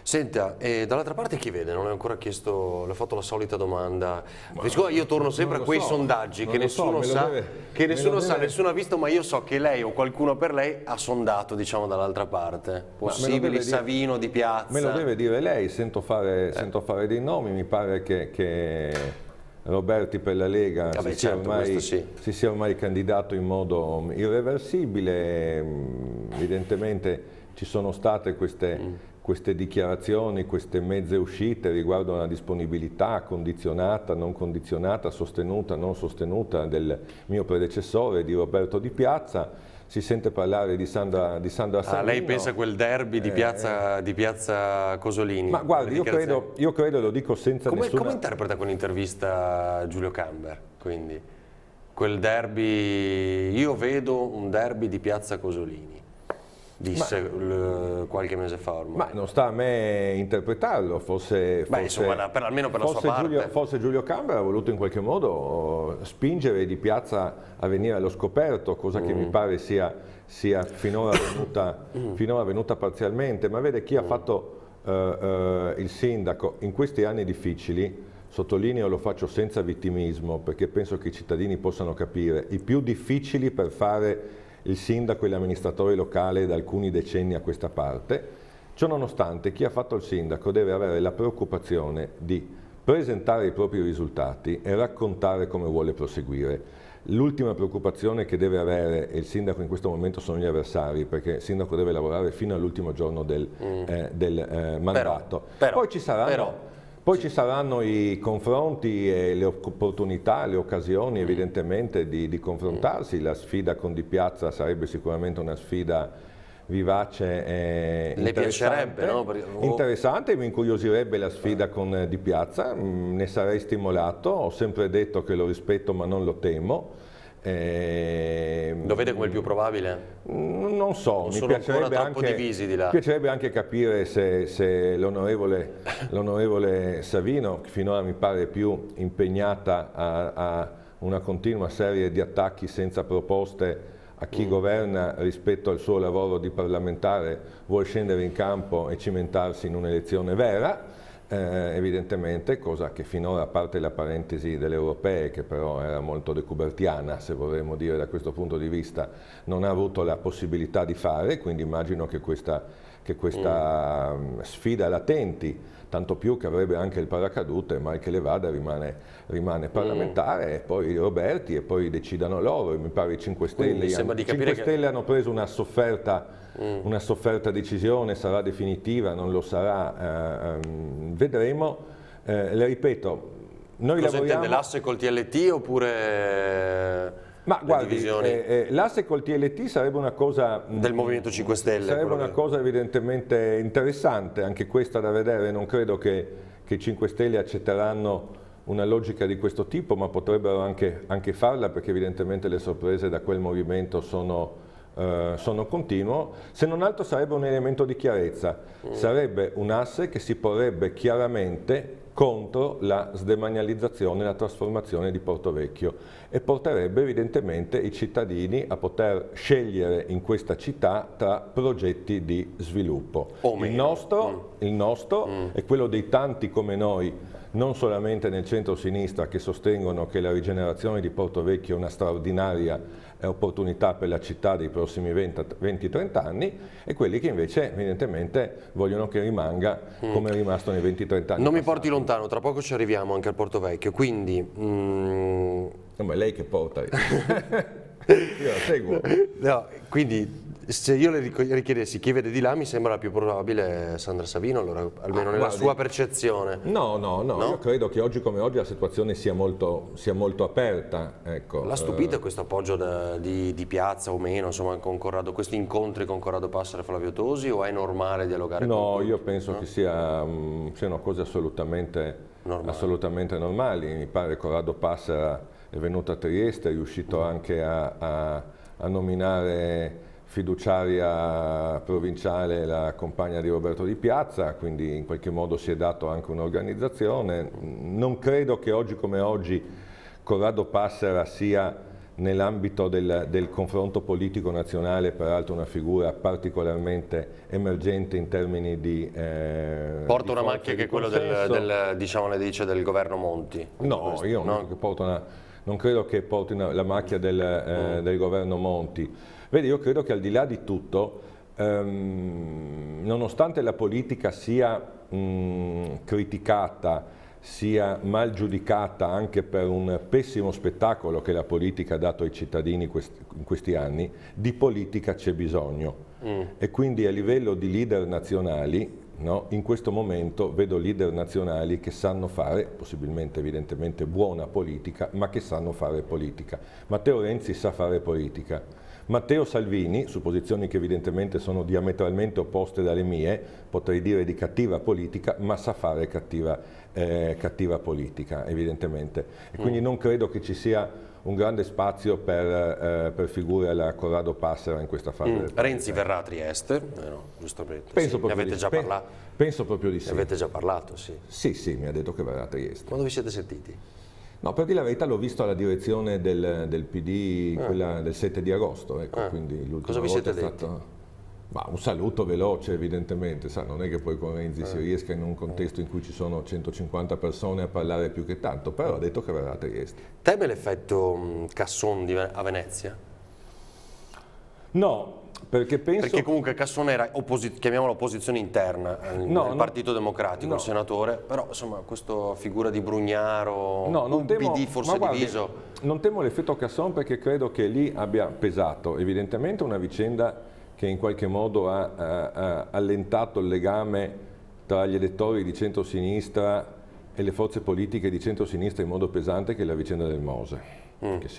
Senta, eh, dall'altra parte chi vede? Non è ancora chiesto, le ho fatto la solita domanda. Ma, io torno sempre a quei so, sondaggi che nessuno, so, sa, deve, che nessuno sa, deve. nessuno ha visto, ma io so che lei o qualcuno per lei ha sondato, diciamo, dall'altra parte. Possibili Savino dire, di piazza. Me lo deve dire lei, sento fare, eh. sento fare dei nomi, mi pare che... che Roberti per la Lega ah, si, beh, certo, sia ormai, sì. si, sia ormai, candidato in modo irreversibile, mm, evidentemente ci sono state queste, mm. queste dichiarazioni, queste mezze uscite riguardo alla disponibilità condizionata, non condizionata, sostenuta, non sostenuta del mio predecessore di Roberto Di Piazza si sente parlare di Sandra, di Sandra ah, lei pensa a quel derby di eh. piazza, eh... di piazza Cosolini? Ma guardi, io credo, io credo, lo dico senza come, nessuna... Come interpreta quell'intervista Giulio Camber, quindi? Quel derby, io vedo un derby di piazza Cosolini disse ma, qualche mese fa ormai. Ma non sta a me interpretarlo, forse, Beh, forse insomma, per, almeno per la sua parte. Giulio, forse Giulio Cambra ha voluto in qualche modo eh, spingere di piazza a venire allo scoperto, cosa mm. che mi pare sia, sia finora, venuta, mm. finora, avvenuta, parzialmente, ma vede chi mm. ha fatto uh, uh, il sindaco in questi anni difficili, sottolineo lo faccio senza vittimismo perché penso che i cittadini possano capire, i più difficili per fare il sindaco e gli amministratori locali da alcuni decenni a questa parte, ciononostante chi ha fatto il sindaco deve avere la preoccupazione di presentare i propri risultati e raccontare come vuole proseguire. L'ultima preoccupazione che deve avere il sindaco in questo momento sono gli avversari, perché il sindaco deve lavorare fino all'ultimo giorno del, mm. eh, del eh, mandato. Però, però, Poi ci saranno... Però poi ci saranno i confronti e le opportunità, le occasioni mm. evidentemente di, di confrontarsi, mm. la sfida con Di Piazza sarebbe sicuramente una sfida vivace e Le piacerebbe, no? Perché... Oh. Interessante, mi incuriosirebbe la sfida eh. con Di Piazza, mm, ne sarei stimolato, ho sempre detto che lo rispetto ma non lo temo, eh, Lo vede come il più probabile? Non so, mi piacerebbe anche, mi piacerebbe anche, capire se, se l'onorevole Savino, che finora mi pare più impegnata a, a, una continua serie di attacchi senza proposte a chi mm. governa rispetto al suo lavoro di parlamentare, vuole scendere in campo e cimentarsi in un'elezione vera, eh, evidentemente, cosa che finora, a parte la parentesi delle europee, che però era molto decubertiana, se vorremmo dire da questo punto di vista, non ha avuto la possibilità di fare, quindi immagino che questa, che questa mm. mm sfida latenti, tanto più che avrebbe anche il paracadute, ma Michael Levada rimane, rimane mm. parlamentare, mm. e poi Roberti, e poi decidano loro, mi pare i 5 Stelle, hanno, 5 Stelle che... hanno preso una sofferta mm. una sofferta decisione, sarà definitiva, non lo sarà, eh, ehm, vedremo. Eh, le ripeto, noi Cosa lavoriamo... intende l'asse col TLT oppure... Ma guardi, eh, eh, l'asse col TLT sarebbe una cosa... Mm, Del Movimento 5 Stelle. Sarebbe una che... cosa evidentemente interessante, anche questa da vedere, non credo che, i 5 Stelle accetteranno una logica di questo tipo, ma potrebbero anche, anche farla perché evidentemente le sorprese da quel movimento sono eh, sono continuo, se non altro sarebbe un elemento di chiarezza, mm. sarebbe un asse che si porrebbe chiaramente contro la sdemanializzazione la trasformazione di Porto Vecchio e porterebbe evidentemente i cittadini a poter scegliere in questa città tra progetti di sviluppo. Il nostro, mm. il nostro mm. è quello dei tanti come noi non solamente nel centro-sinistra che sostengono che la rigenerazione di Porto Vecchio è una straordinaria opportunità per la città dei prossimi 20-30 anni e quelli che invece evidentemente vogliono che rimanga mm. come è rimasto nei 20-30 anni. Non passati. mi porti lontano, tra poco ci arriviamo anche al Porto Vecchio, quindi... Mm... ma è lei che porta. Io la seguo. No, quindi se io le richiedessi chi vede di là mi sembra più probabile Sandra Savino, allora, almeno ah, nella guardi, sua percezione. No, no, no, no, io credo che oggi come oggi la situazione sia molto, sia molto aperta. Ecco. L'ha stupito eh. questo appoggio da, di, di, piazza o meno, insomma, con Corrado, questi incontri con Corrado Passera e Flavio Tosi o è normale dialogare no, con No, io penso no? che sia, um, siano cose assolutamente, normali. assolutamente normali. Mi pare Corrado Passera è venuto a Trieste, è riuscito mm. anche a, a, a nominare fiduciaria provinciale la compagna di Roberto Di Piazza, quindi in qualche modo si è dato anche un'organizzazione. Non credo che oggi come oggi Corrado Passera sia nell'ambito del, del, confronto politico nazionale, peraltro una figura particolarmente emergente in termini di... Eh, porta una macchia che è quella del, del, diciamo, del governo Monti. No, io no? Non, credo una, non, credo che porti una, la macchia del, eh, mm. del governo Monti. Vedi, io credo che al di là di tutto, ehm, nonostante la politica sia mh, mm, criticata, sia mal giudicata anche per un pessimo spettacolo che la politica ha dato ai cittadini quest in questi anni, di politica c'è bisogno. Mm. E quindi a livello di leader nazionali, no, in questo momento vedo leader nazionali che sanno fare, possibilmente evidentemente buona politica, ma che sanno fare politica. Matteo Renzi sa fare politica. Matteo Salvini, su posizioni che evidentemente sono diametralmente opposte dalle mie, potrei dire di cattiva politica, ma sa fare cattiva, eh, cattiva politica, evidentemente. E quindi mm. non credo che ci sia un grande spazio per, eh, per figure alla Corrado Passera in questa fase. Mm. Renzi verrà a Trieste, eh no, giustamente. Penso, sì. proprio di, pe penso proprio di sì. Ne avete già parlato, sì. Sì, sì, mi ha detto che verrà a Trieste. Quando vi siete sentiti? No, per dire la verità l'ho visto alla direzione del, del PD, ah. quella del 7 di agosto, ecco, ah. quindi Cosa vi siete detti? Stato... Ma un saluto veloce evidentemente, sa, non è che poi con Renzi eh. si ah. riesca in un contesto in cui ci sono 150 persone a parlare più che tanto, però ha detto che verrà a Trieste. Teme l'effetto Casson a Venezia? No, perché, penso... Perché comunque Cassone era, opposi... chiamiamola opposizione interna no, nel no, Partito Democratico, no. il senatore, però insomma questa figura di Brugnaro, no, non temo, PD forse guardi, diviso. Non temo l'effetto Cassone perché credo che lì abbia pesato evidentemente una vicenda che in qualche modo ha, ha, ha allentato il legame tra gli elettori di centrosinistra e le forze politiche di centrosinistra in modo pesante che è la vicenda del Mose mm. che,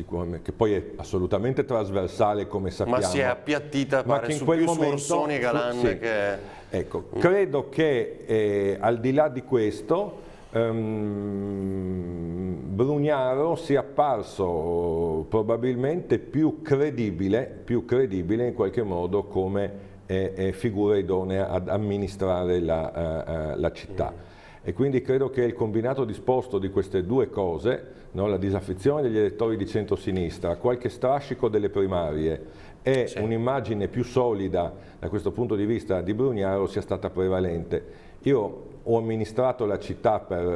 che, poi è assolutamente trasversale come sappiamo. Ma si è appiattita ma che in su quel più momento, su Galan. Sì. Che... Ecco, mm. credo che eh, al di là di questo um, Brugnaro sia apparso probabilmente più credibile, più credibile in qualche modo come eh, eh figura idonea ad amministrare la, uh, uh, la città. Mm e quindi credo che il combinato disposto di queste due cose, no, la disaffezione degli elettori di centrosinistra, qualche strascico delle primarie e sì. un'immagine più solida da questo punto di vista di Brugnaro sia stata prevalente. Io ho amministrato la città per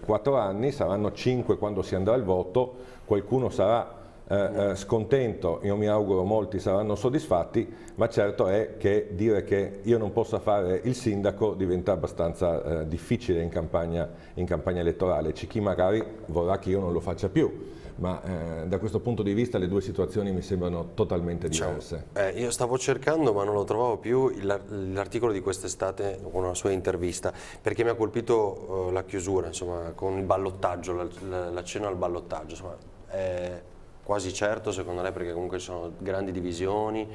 eh, quattro eh, anni, saranno cinque quando si andrà al voto, qualcuno sarà eh, eh, scontento, io mi auguro molti saranno soddisfatti, ma certo è che dire che io non possa fare il sindaco diventa abbastanza eh, difficile in campagna, in campagna elettorale, c'è chi magari vorrà che io non lo faccia più ma eh, da questo punto di vista le due situazioni mi sembrano totalmente diverse. Cioè, eh, io stavo cercando ma non lo trovavo più l'articolo di quest'estate con una sua intervista perché mi ha colpito uh, la chiusura, insomma, con il ballottaggio, l'accenno la, la al ballottaggio, insomma, eh quasi certo secondo lei perché comunque ci sono grandi divisioni,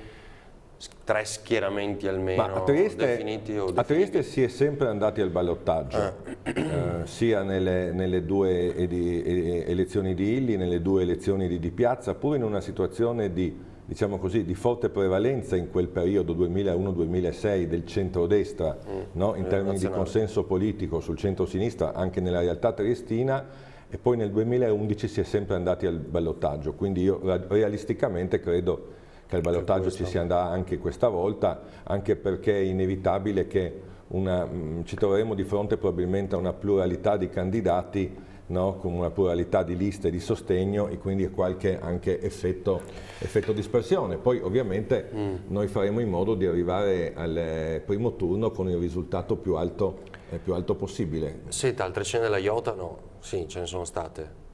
tre schieramenti almeno a Trieste, definiti o definiti. A Trieste si è sempre andati al ballottaggio, ah. eh, sia nelle, nelle due edi, elezioni di Illi, nelle due elezioni di Di Piazza, pur in una situazione di, diciamo così, di forte prevalenza in quel periodo 2001-2006 del centrodestra mm, no? in termini nazionale. di consenso politico sul centro-sinistra, anche nella realtà triestina, e poi nel 2011 si è sempre andati al ballottaggio, quindi io realisticamente credo che al ballottaggio ci si andrà anche questa volta, anche perché è inevitabile che una, mm, ci troveremo di fronte probabilmente a una pluralità di candidati No, con una pluralità di liste di sostegno e quindi qualche anche effetto, effetto dispersione. Poi ovviamente mm. noi faremo in modo di arrivare al eh, primo turno con il risultato più alto, eh, più alto possibile. Senta, altre scene della Iota no? Sì, ce ne sono state.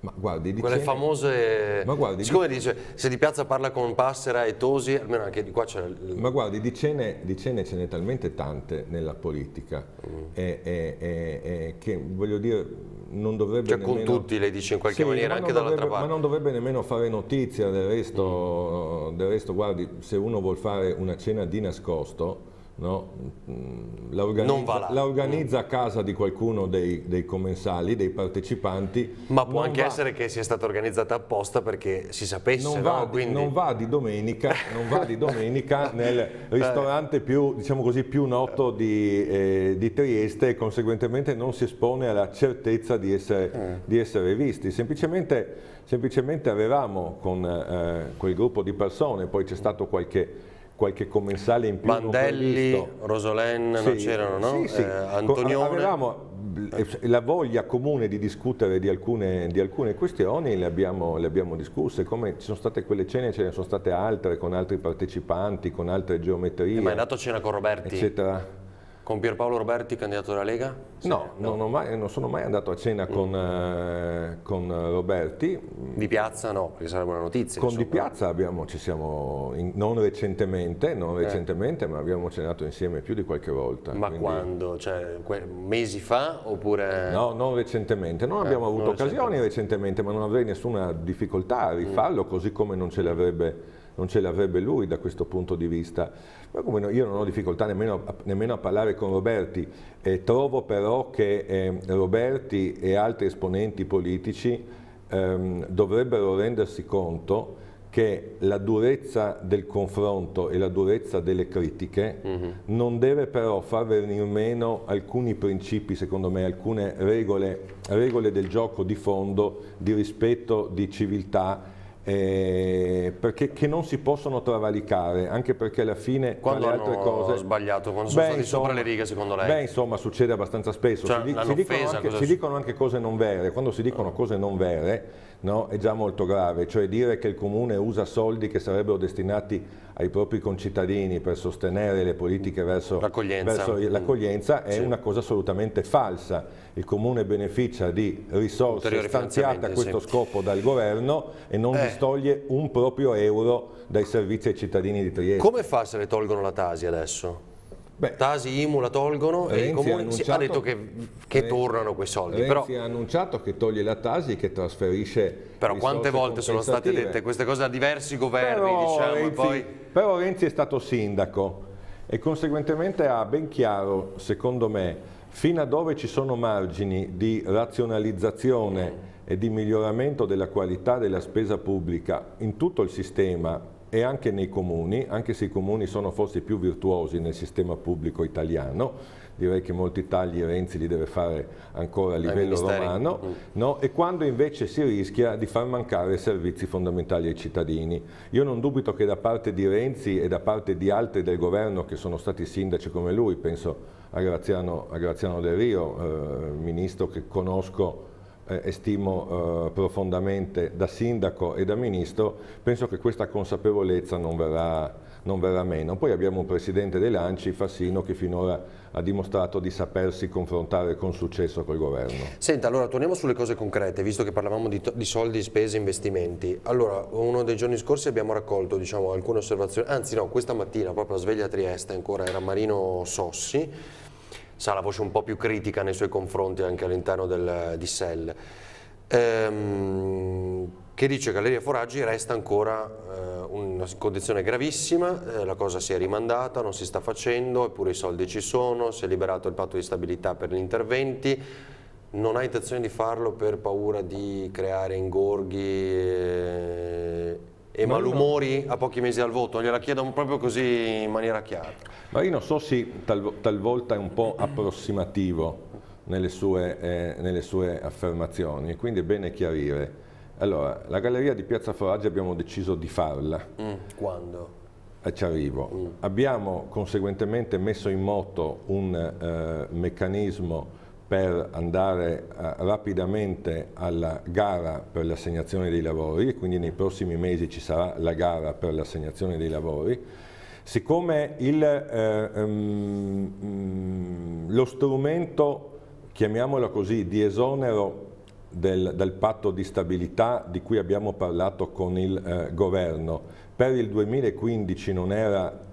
Ma guardi, dicene... Quelle famose... Ma guardi, Siccome di... dice, se di piazza parla con Passera e Tosi, almeno anche di qua c'è... Ma guardi, di cene, di cene ce n'è talmente tante nella politica mm. e, e, e, che, voglio dire, non dovrebbe cioè, nemmeno... con tutti lei dice in qualche sì, maniera, anche dall'altra parte. Ma non dovrebbe nemmeno fare notizia, del resto, mm. del resto, guardi, se uno vuol fare una cena di nascosto No? Mm, la, organizza, la organizza mm. a casa di qualcuno dei, dei commensali, dei partecipanti. Ma può anche va, essere che sia stata organizzata apposta perché si sapesse. Non, va, no? di, Quindi... non va di domenica, va di domenica nel eh. ristorante più, diciamo così, più noto di, eh, di, Trieste e conseguentemente non si espone alla certezza di essere, eh. di essere visti. Semplicemente, semplicemente avevamo con eh, quel gruppo di persone, poi c'è stato qualche qualche commensale in più. Mandelli, Rosolen sì, non c'erano, no? Sì, sì. Eh, Antonione. Avevamo eh, ecco. la voglia comune di discutere di alcune, di alcune questioni le abbiamo, le abbiamo, discusse, come ci sono state quelle cene, ce ne sono state altre con altri partecipanti, con altre geometrie. Eh, ma è nato cena con Roberti. Eccetera. Con Pierpaolo Roberti, candidato della Lega? Sì, no, no. Non, mai, non, sono mai andato a cena mm. con, eh, con, eh, Roberti. Di Piazza no, perché sarebbe una notizia. Con insomma. Di Piazza abbiamo, ci siamo, in, non recentemente, non eh. ma abbiamo cenato insieme più di qualche volta. Ma quindi... quando? Cioè, mesi fa oppure... No, non recentemente. Non eh, abbiamo avuto non occasioni recentemente. recentemente, ma non avrei nessuna difficoltà a rifarlo, mm. così come non ce l'avrebbe lui da questo punto di vista. Ma come no, io non ho difficoltà nemmeno a, nemmeno a parlare con Roberti, eh, trovo però che eh, Roberti e altri esponenti politici ehm, dovrebbero rendersi conto che la durezza del confronto e la durezza delle critiche mm -hmm. non deve però far venire meno alcuni principi, secondo me, alcune regole, regole del gioco di fondo, di rispetto, di civiltà eh, perché che non si possono travalicare, anche perché alla fine quando le altre cose... sbagliato, quando sono beh, stati insomma, sopra le righe secondo lei? Beh insomma succede abbastanza spesso, cioè, si, si, dicono anche, si, dicono anche, cose non vere, quando si dicono ah. cose non vere no, è già molto grave, cioè dire che il Comune usa soldi che sarebbero destinati ai propri concittadini per sostenere le politiche verso l'accoglienza, è sì. una cosa assolutamente falsa. Il Comune beneficia di risorse stanziate a questo sì. scopo dal governo e non eh. distoglie un proprio euro dai servizi ai cittadini di Trieste. Come fa se le tolgono la Tasi adesso? Beh, Tasi, Imu la tolgono Renzi e i ha, ha detto che, che Renzi, tornano quei soldi. Renzi però, ha annunciato che toglie la Tasi e che trasferisce Però quante volte sono state dette queste cose da diversi governi? Però, diciamo, Renzi, poi... però Renzi è stato sindaco e conseguentemente ha ben chiaro, secondo me, fino a dove ci sono margini di razionalizzazione e di miglioramento della qualità della spesa pubblica in tutto il sistema e anche nei comuni, anche se i comuni sono forse più virtuosi nel sistema pubblico italiano, direi che molti tagli Renzi li deve fare ancora a livello romano, mm. no? e quando invece si rischia di far mancare servizi fondamentali ai cittadini. Io non dubito che da parte di Renzi e da parte di altri del governo che sono stati sindaci come lui, penso a Graziano, a Graziano Del Rio, eh, ministro che conosco eh, estimo stimo eh, profondamente da sindaco e da ministro, penso che questa consapevolezza non verrà, non verrà meno. Poi abbiamo un presidente dei Lanci, Fassino, che finora ha dimostrato di sapersi confrontare con successo col governo. Senta, allora torniamo sulle cose concrete, visto che parlavamo di, di soldi, spese, investimenti. Allora, uno dei giorni scorsi abbiamo raccolto diciamo, alcune osservazioni, anzi no, questa mattina proprio a Sveglia Trieste, ancora era Marino Sossi, sa la voce un po' più critica nei suoi confronti anche all'interno di Sell, ehm, che dice che Galleria Foraggi resta ancora eh, una condizione gravissima, eh, la cosa si è rimandata, non si sta facendo, eppure i soldi ci sono, si è liberato il patto di stabilità per gli interventi, non ha intenzione di farlo per paura di creare ingorghi. Eh, e Ma malumori no. a pochi mesi dal voto, gliela chiedo proprio così in maniera chiara. Ma io non so se tal, talvolta è un po' approssimativo nelle sue, eh, nelle sue affermazioni, quindi è bene chiarire. Allora, la galleria di Piazza Foraggi abbiamo deciso di farla. Mm. Quando? Eh, ci arrivo. Mm. Abbiamo conseguentemente messo in moto un eh, meccanismo per andare eh, rapidamente alla gara per l'assegnazione dei lavori e quindi nei prossimi mesi ci sarà la gara per l'assegnazione dei lavori. Siccome il, eh, um, lo strumento, chiamiamolo così, di esonero del, del, patto di stabilità di cui abbiamo parlato con il eh, governo, per il 2015 non era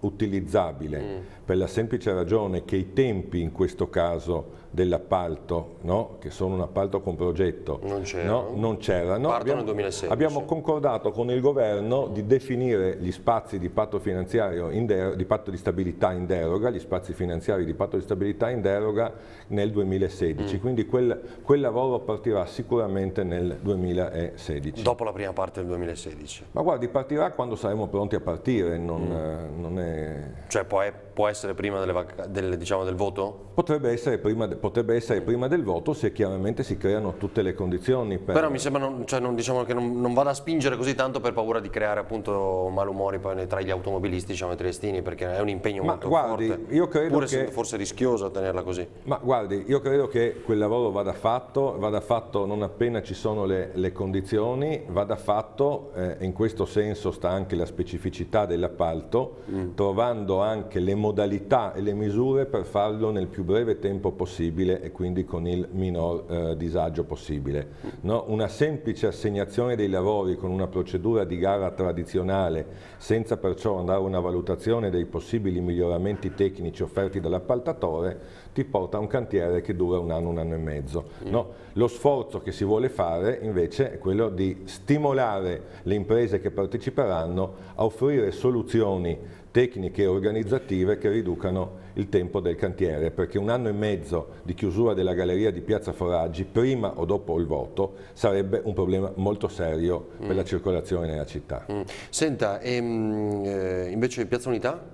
utilizzabile mm. per la semplice ragione che i tempi in questo caso dell'appalto, no? che sono un appalto con progetto, non c'erano. No? Non c'erano. Abbiamo, abbiamo, concordato con il governo di definire gli spazi di patto, di patto, di stabilità in deroga, gli spazi finanziari di patto di stabilità in deroga nel 2016, mm. quindi quel, quel, lavoro partirà sicuramente nel 2016. Dopo la prima parte del 2016? Ma guardi, partirà quando saremo pronti a partire, non, mm. non è... Cioè può, è, può, essere prima delle, del, diciamo, del voto? Potrebbe essere prima potrebbe essere prima del voto se chiaramente si creano tutte le condizioni. Per... Però mi sembra non, cioè non, diciamo che non, non, vada a spingere così tanto per paura di creare appunto malumori tra gli automobilisti diciamo, e i triestini perché è un impegno ma molto guardi, forte, io credo pur che... forse rischioso tenerla così. Ma guardi, io credo che quel lavoro vada fatto, vada fatto non appena ci sono le, le condizioni, vada fatto, eh, in questo senso sta anche la specificità dell'appalto, mm. trovando anche le modalità e le misure per farlo nel più breve tempo possibile possibile e quindi con il minor eh, disagio possibile. No? Una semplice assegnazione dei lavori con una procedura di gara tradizionale, senza perciò andare a una valutazione dei possibili miglioramenti tecnici offerti dall'appaltatore, ti porta a un cantiere che dura un anno, un anno e mezzo. No? Lo sforzo che si vuole fare invece è quello di stimolare le imprese che parteciperanno a offrire soluzioni tecniche e organizzative che riducano il tempo del cantiere, perché un anno e mezzo di chiusura della galleria di Piazza Foraggi, prima o dopo il voto, sarebbe un problema molto serio mm. per la mm. circolazione nella città. Mm. Senta, ehm, eh, invece Piazza Unità?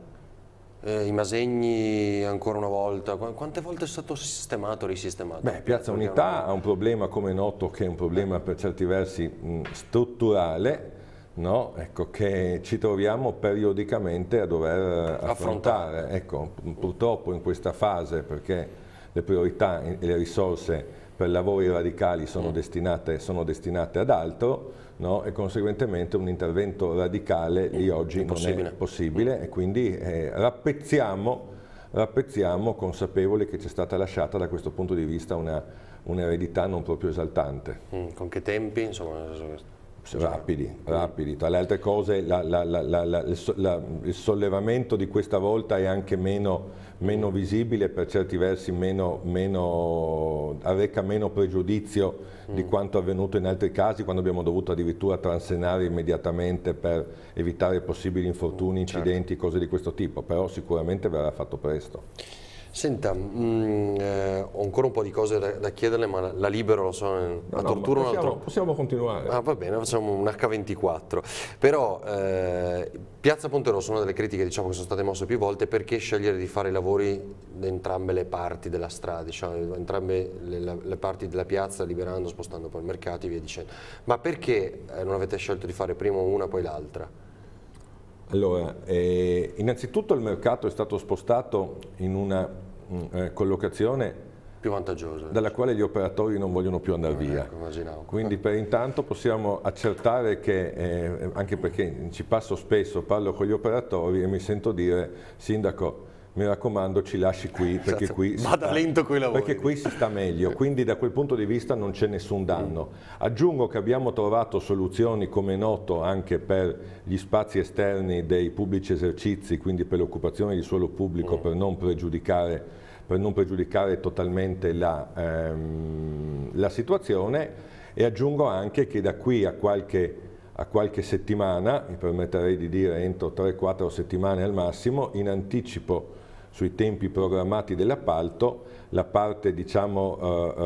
Eh, I Masegni ancora una volta, quante volte è stato sistemato, risistemato? Beh, Piazza Unità ha un problema come è noto che è un problema per certi versi mh, mm, strutturale, no? ecco, che ci troviamo periodicamente a dover affrontare. Ecco, purtroppo in questa fase, perché le priorità e le risorse per lavori radicali sono, mm. destinate, sono destinate, ad altro no? e conseguentemente un intervento radicale mm. di oggi è non è possibile mm. e quindi eh, rappezziamo, rappezziamo consapevoli che ci è stata lasciata da questo punto di vista un'eredità non proprio esaltante. Mm, con che tempi? Insomma, Rapidi, rapidi. Tra le altre cose la, la, la, il sollevamento di questa volta è anche meno, meno visibile, per certi versi meno, meno, arreca meno pregiudizio mm. di quanto avvenuto in altri casi, quando abbiamo dovuto addirittura transenare immediatamente per evitare possibili infortuni, certo. incidenti, certo. cose di questo tipo, però sicuramente verrà fatto presto. Senta, mh, mm, eh, ho ancora un po' di cose da, da chiederle, ma la libero, lo so, no, eh, la no, torturo possiamo, un altro... possiamo continuare. Ah, va bene, facciamo un H24. Però eh, Piazza Ponte Rosso, una delle critiche diciamo, che sono state mosse più volte, perché scegliere di fare i lavori da entrambe le parti della strada, diciamo, entrambe le, le, parti della piazza, liberando, spostando poi il mercato e via dicendo. Ma perché eh, non avete scelto di fare prima una poi l'altra? Allora, eh, innanzitutto il mercato è stato spostato in una mh, mm, eh, collocazione più vantaggiosa dalla quale gli operatori non vogliono più andare eh, via. Ecco, Quindi per intanto possiamo accertare che, eh, anche perché ci passo spesso, parlo con gli operatori e mi sento dire, sindaco, mi raccomando ci lasci qui esatto. perché esatto. qui, sta, perché qui si sta meglio, eh. quindi da quel punto di vista non c'è nessun danno. Aggiungo che abbiamo trovato soluzioni come noto anche per gli spazi esterni dei pubblici esercizi, quindi per l'occupazione di suolo pubblico mm. per, non per non pregiudicare totalmente la, ehm, la situazione e aggiungo anche che da qui a qualche a qualche settimana, mi permetterei di dire entro 3-4 settimane al massimo, in anticipo sui tempi programmati dell'appalto, la parte diciamo, eh,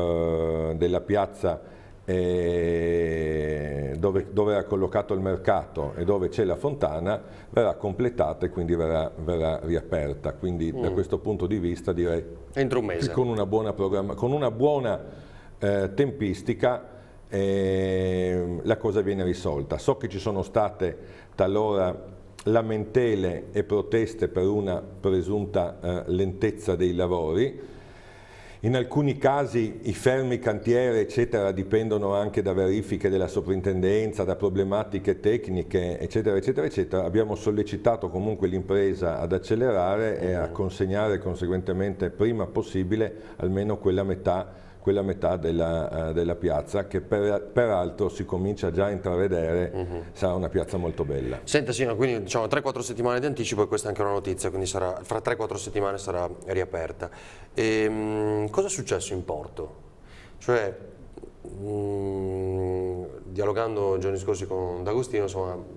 eh della piazza eh, dove, dove, era collocato il mercato e dove c'è la fontana verrà completata e quindi verrà, verrà riaperta. Quindi mm. da questo punto di vista direi Entro un mese. con una buona, con una buona eh, tempistica eh, la cosa viene risolta. So che ci sono state talora lamentele e proteste per una presunta eh, lentezza dei lavori. In alcuni casi i fermi cantiere eccetera dipendono anche da verifiche della soprintendenza, da problematiche tecniche eccetera eccetera eccetera. Abbiamo sollecitato comunque l'impresa ad accelerare e a consegnare conseguentemente prima possibile almeno quella metà quella metà della, eh, della piazza che per, peraltro si comincia già a intravedere, uh mhm. -huh. sarà una piazza molto bella. Senta Sino, quindi diciamo 3-4 settimane di anticipo e questa è anche una notizia, quindi sarà, fra 3-4 settimane sarà riaperta. E, ehm, mh, cosa è successo in porto? Cioè, mh, mm, dialogando giorni scorsi con D'Agostino,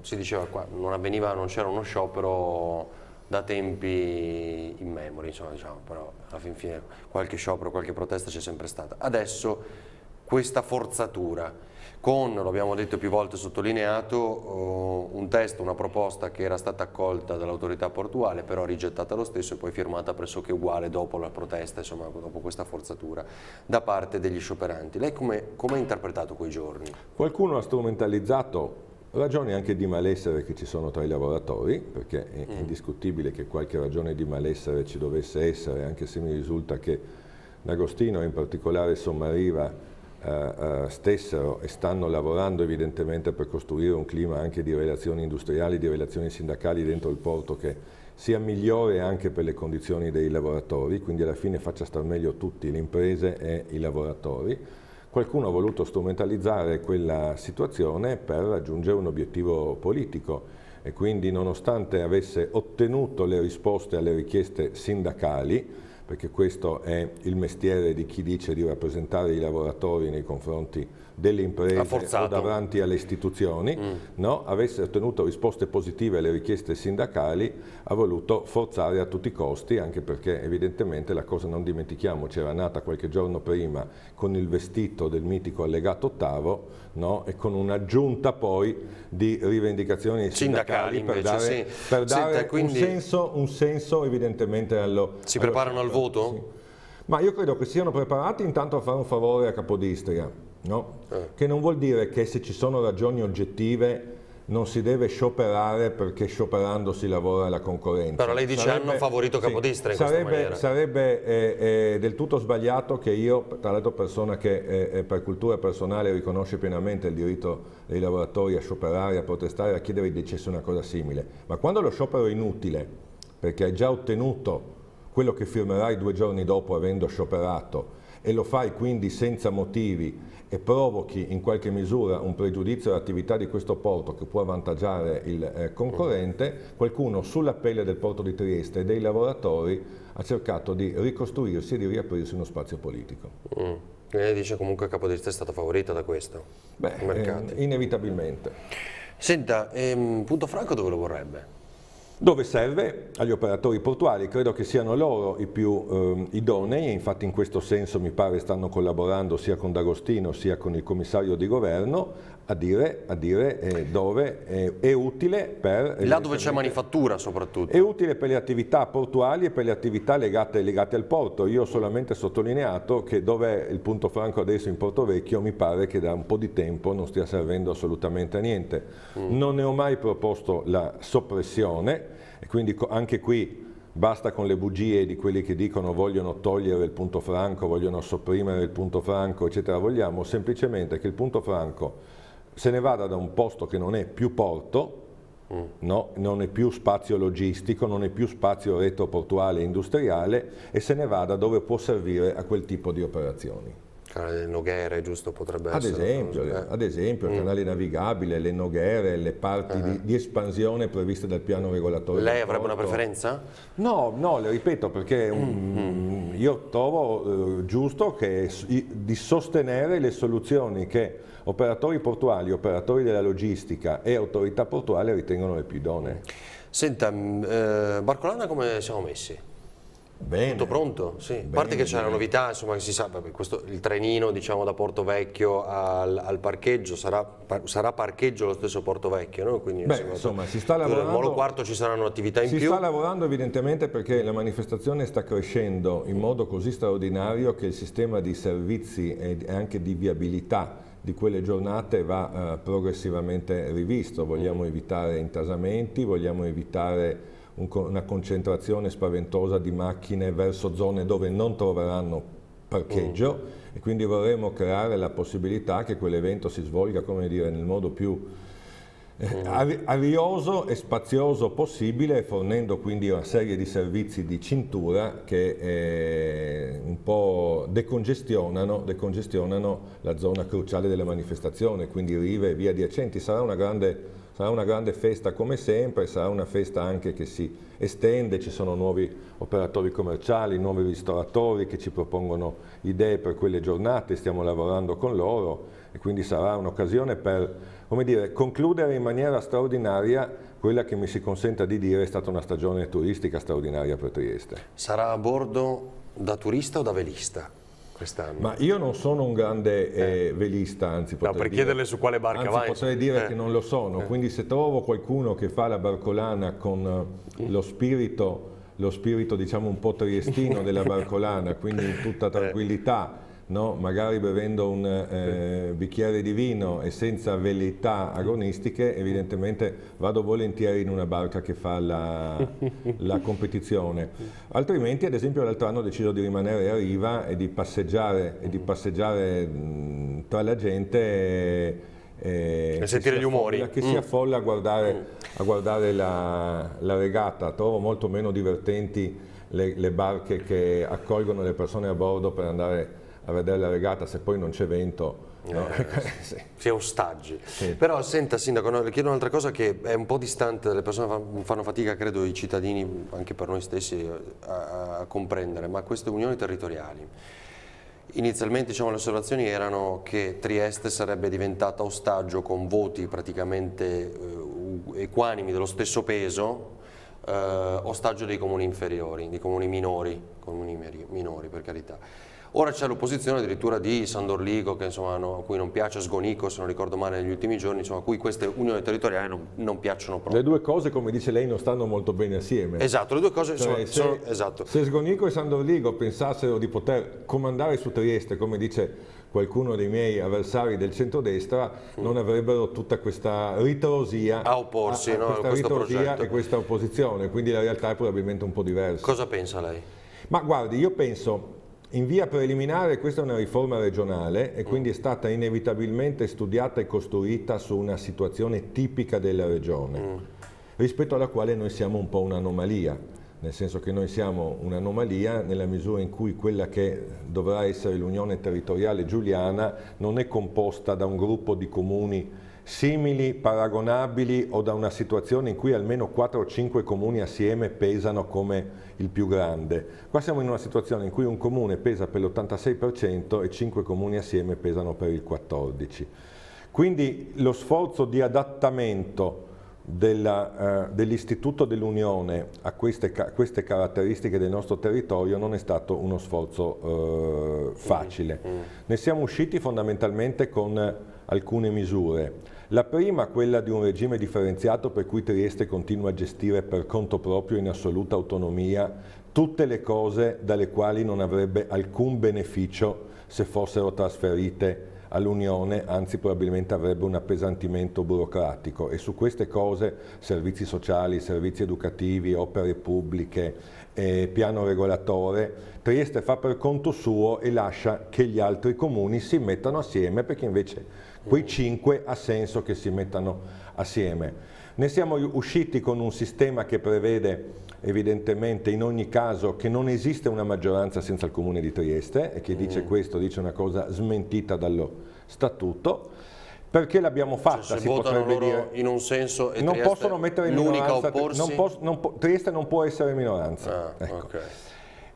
si diceva qua non avveniva, non c'era uno sciopero da tempi immemori, insomma, diciamo, però alla fin fine qualche sciopero, qualche protesta c'è sempre stata. Adesso questa forzatura con, lo abbiamo detto più volte sottolineato, eh, un testo, una proposta che era stata accolta dall'autorità portuale, però rigettata lo stesso e poi firmata pressoché uguale dopo la protesta, insomma dopo questa forzatura da parte degli scioperanti. Lei come ha interpretato quei giorni? Qualcuno ha strumentalizzato ragioni anche di malessere che ci sono tra i lavoratori, perché è mm. indiscutibile che qualche ragione di malessere ci dovesse essere, anche se mi risulta che D'Agostino e in particolare Sommariva eh, eh, stessero e stanno lavorando evidentemente per costruire un clima anche di relazioni industriali, di relazioni sindacali dentro il porto che sia migliore anche per le condizioni dei lavoratori, quindi alla fine faccia star meglio tutti, le imprese e i lavoratori Qualcuno ha voluto strumentalizzare quella situazione per raggiungere un obiettivo politico e quindi nonostante avesse ottenuto le risposte alle richieste sindacali, perché questo è il mestiere di chi dice di rappresentare i lavoratori nei confronti delle imprese o davanti alle istituzioni, mm. no? avesse ottenuto risposte positive alle richieste sindacali, ha voluto forzare a tutti i costi, anche perché evidentemente la cosa non dimentichiamo, c'era nata qualche giorno prima con il vestito del mitico allegato ottavo no? e con un'aggiunta poi di rivendicazioni sindacali, sindacali per invece, dare, sì. per dare Senta, quindi... un, senso, un, senso, evidentemente allo... Si allo preparano al voto? Sì. Ma io credo che siano preparati intanto a fare un favore a Capodistria no? eh. che non vuol dire che se ci sono ragioni oggettive non si deve scioperare perché scioperando si lavora alla concorrenza. Però lei dice sarebbe, hanno favorito Capodistria sì, in sarebbe, maniera. Sarebbe eh, eh, del tutto sbagliato che io, tra l'altro persona che eh, eh, per cultura personale riconosce pienamente il diritto dei lavoratori a scioperare, a protestare, a chiedere, dicesse una cosa simile. Ma quando lo sciopero è inutile, perché hai già ottenuto quello che firmerai due giorni dopo avendo scioperato, e lo fai quindi senza motivi e provochi in qualche misura un pregiudizio all'attività di questo porto che può avvantaggiare il eh, concorrente, qualcuno sulla pelle del porto di Trieste e dei lavoratori ha cercato di ricostruirsi e di riaprirsi uno spazio politico. Mm. Lei eh, dice comunque che Capodistria è stata favorita da questo? Beh, eh, inevitabilmente. Senta, ehm, Punto Franco dove lo vorrebbe? dove serve agli operatori portuali, credo che siano loro i più eh, idonei e infatti in questo senso mi pare stanno collaborando sia con D'Agostino sia con il commissario di governo a dire, a dire eh, dove eh, è utile per... Eh, Là dove c'è manifattura soprattutto. È utile per le attività portuali e per le attività legate, legate, al porto. Io ho solamente sottolineato che dove è il punto franco adesso in Porto Vecchio mi pare che da un po' di tempo non stia servendo assolutamente a niente. Mm. Non ne ho mai proposto la soppressione e quindi anche qui basta con le bugie di quelli che dicono vogliono togliere il punto franco, vogliono sopprimere il punto franco, eccetera. Vogliamo semplicemente che il punto franco se ne vada da un posto che non è più porto, mm. no, non è più spazio logistico, non è più spazio retroportuale e industriale e se ne vada dove può servire a quel tipo di operazioni. Canale delle Noghere, giusto? Potrebbe ad essere. Esempio, eh. Ad esempio, il mm. canale navigabile, le Noghere, le parti uh -huh. di, eh. di, espansione previste dal piano regolatorio. Lei avrebbe porto. una preferenza? No, no, le ripeto perché mm, mm. io trovo eh, giusto che, di sostenere le soluzioni che operatori portuali, operatori della logistica e autorità portuale ritengono le più idonee. Senta, mm, eh, Barcolana come siamo messi? Bene. Tutto pronto? Sì. a parte che c'è la novità, insomma, che si sa, questo, il trenino diciamo, da Porto Vecchio al, al parcheggio sarà, par, sarà, parcheggio lo stesso Porto Vecchio, no? Quindi, Beh, insomma, insomma, si sta lavorando. Nel Molo Quarto ci saranno attività in si più. Si sta lavorando evidentemente perché la manifestazione sta crescendo in modo così straordinario che il sistema di servizi e anche di viabilità di quelle giornate va eh, progressivamente rivisto, vogliamo evitare intasamenti, vogliamo evitare un, una concentrazione spaventosa di macchine verso zone dove non troveranno parcheggio mm. e quindi vorremmo creare la possibilità che quell'evento si svolga come dire, nel modo più eh, mm. arioso e spazioso possibile, fornendo quindi una serie di servizi di cintura che eh, un po' decongestionano, decongestionano, la zona cruciale della manifestazione, quindi rive e via adiacenti. Sarà una grande sarà una grande festa come sempre, sarà una festa anche che si estende, ci sono nuovi operatori commerciali, nuovi ristoratori che ci propongono idee per quelle giornate, stiamo lavorando con loro e quindi sarà un'occasione per come dire, concludere in maniera straordinaria quella che mi si consenta di dire è stata una stagione turistica straordinaria per Trieste. Sarà a bordo da turista o da velista? Quest'anno. Ma io non sono un grande eh. Eh, velista, anzi potrei no, per dire, chiederle su quale barca anzi, vai. potrei dire eh. che non lo sono, eh. quindi se trovo qualcuno che fa la barcolana con eh, lo spirito, lo spirito diciamo un po' triestino della barcolana, quindi in tutta eh. tranquillità no? magari bevendo un eh, eh, bicchiere di vino e senza velleità agonistiche, evidentemente vado volentieri in una barca che fa la, la competizione. Altrimenti, ad esempio, l'altro anno ho deciso di rimanere a riva e di passeggiare, e di mm-hmm. passeggiare mh, mm, tra la gente. E, e, sentire gli umori che mm. si affolla a guardare, mm. a guardare la, la, regata trovo molto meno divertenti le, le barche che accolgono le persone a bordo per andare a vedere la regata se poi non c'è vento. Eh, eh, sì. Si è ostaggi. Sì. Però senta Sindaco, no, le chiedo un'altra cosa che è un po' distante, le persone fanno fatica, credo i cittadini, anche per noi stessi, a, a comprendere, ma queste unioni territoriali. Inizialmente diciamo, le osservazioni erano che Trieste sarebbe diventata ostaggio con voti praticamente eh, equanimi dello stesso peso, eh, ostaggio dei comuni inferiori, dei comuni minori, comuni minori per carità. Ora c'è l'opposizione addirittura di Sandorligo, che insomma, no, a cui non piace, Sgonico, se non ricordo male, negli ultimi giorni, insomma, a cui queste unioni territoriali non, non, piacciono proprio. Le due cose, come dice lei, non stanno molto bene assieme. Esatto, le due cose cioè, insomma, se, sono... Esatto. Se Sgonico e Sandorligo pensassero di poter comandare su Trieste, come dice qualcuno dei miei avversari del centrodestra mm. non avrebbero tutta questa ritrosia a opporsi a, a no? questa ritrosia e questa opposizione quindi la realtà è probabilmente un po' diversa cosa pensa lei? ma guardi io penso in via preliminare questa è una riforma regionale e quindi è stata inevitabilmente studiata e costruita su una situazione tipica della regione, mm. rispetto alla quale noi siamo un po' un'anomalia, nel senso che noi siamo un'anomalia nella misura in cui quella che dovrà essere l'Unione Territoriale Giuliana non è composta da un gruppo di comuni simili, paragonabili o da una situazione in cui almeno 4 o 5 comuni assieme pesano come il più grande. Qua siamo in una situazione in cui un comune pesa per l'86% e 5 comuni assieme pesano per il 14%. Quindi lo sforzo di adattamento eh, dell'istituto dell'Unione a queste, a queste, caratteristiche del nostro territorio non è stato uno sforzo eh, facile. Mm, mm. Ne siamo usciti fondamentalmente con alcune misure. La prima, quella di un regime differenziato per cui Trieste continua a gestire per conto proprio in assoluta autonomia tutte le cose dalle quali non avrebbe alcun beneficio se fossero trasferite all'Unione, anzi probabilmente avrebbe un appesantimento burocratico e su queste cose, servizi sociali, servizi educativi, opere pubbliche, eh, piano regolatore, Trieste fa per conto suo e lascia che gli altri comuni si mettano assieme perché invece quei cinque ha senso che si mettano assieme. Ne siamo usciti con un sistema che prevede evidentemente in ogni caso che non esiste una maggioranza senza il Comune di Trieste e che dice mm. questo dice una cosa smentita dallo statuto. Perché l'abbiamo cioè, fatta, cioè, si potrebbe dire. In un senso e non Trieste possono mettere in minoranza. Non posso, non Trieste non può essere minoranza. Ah, ecco. okay.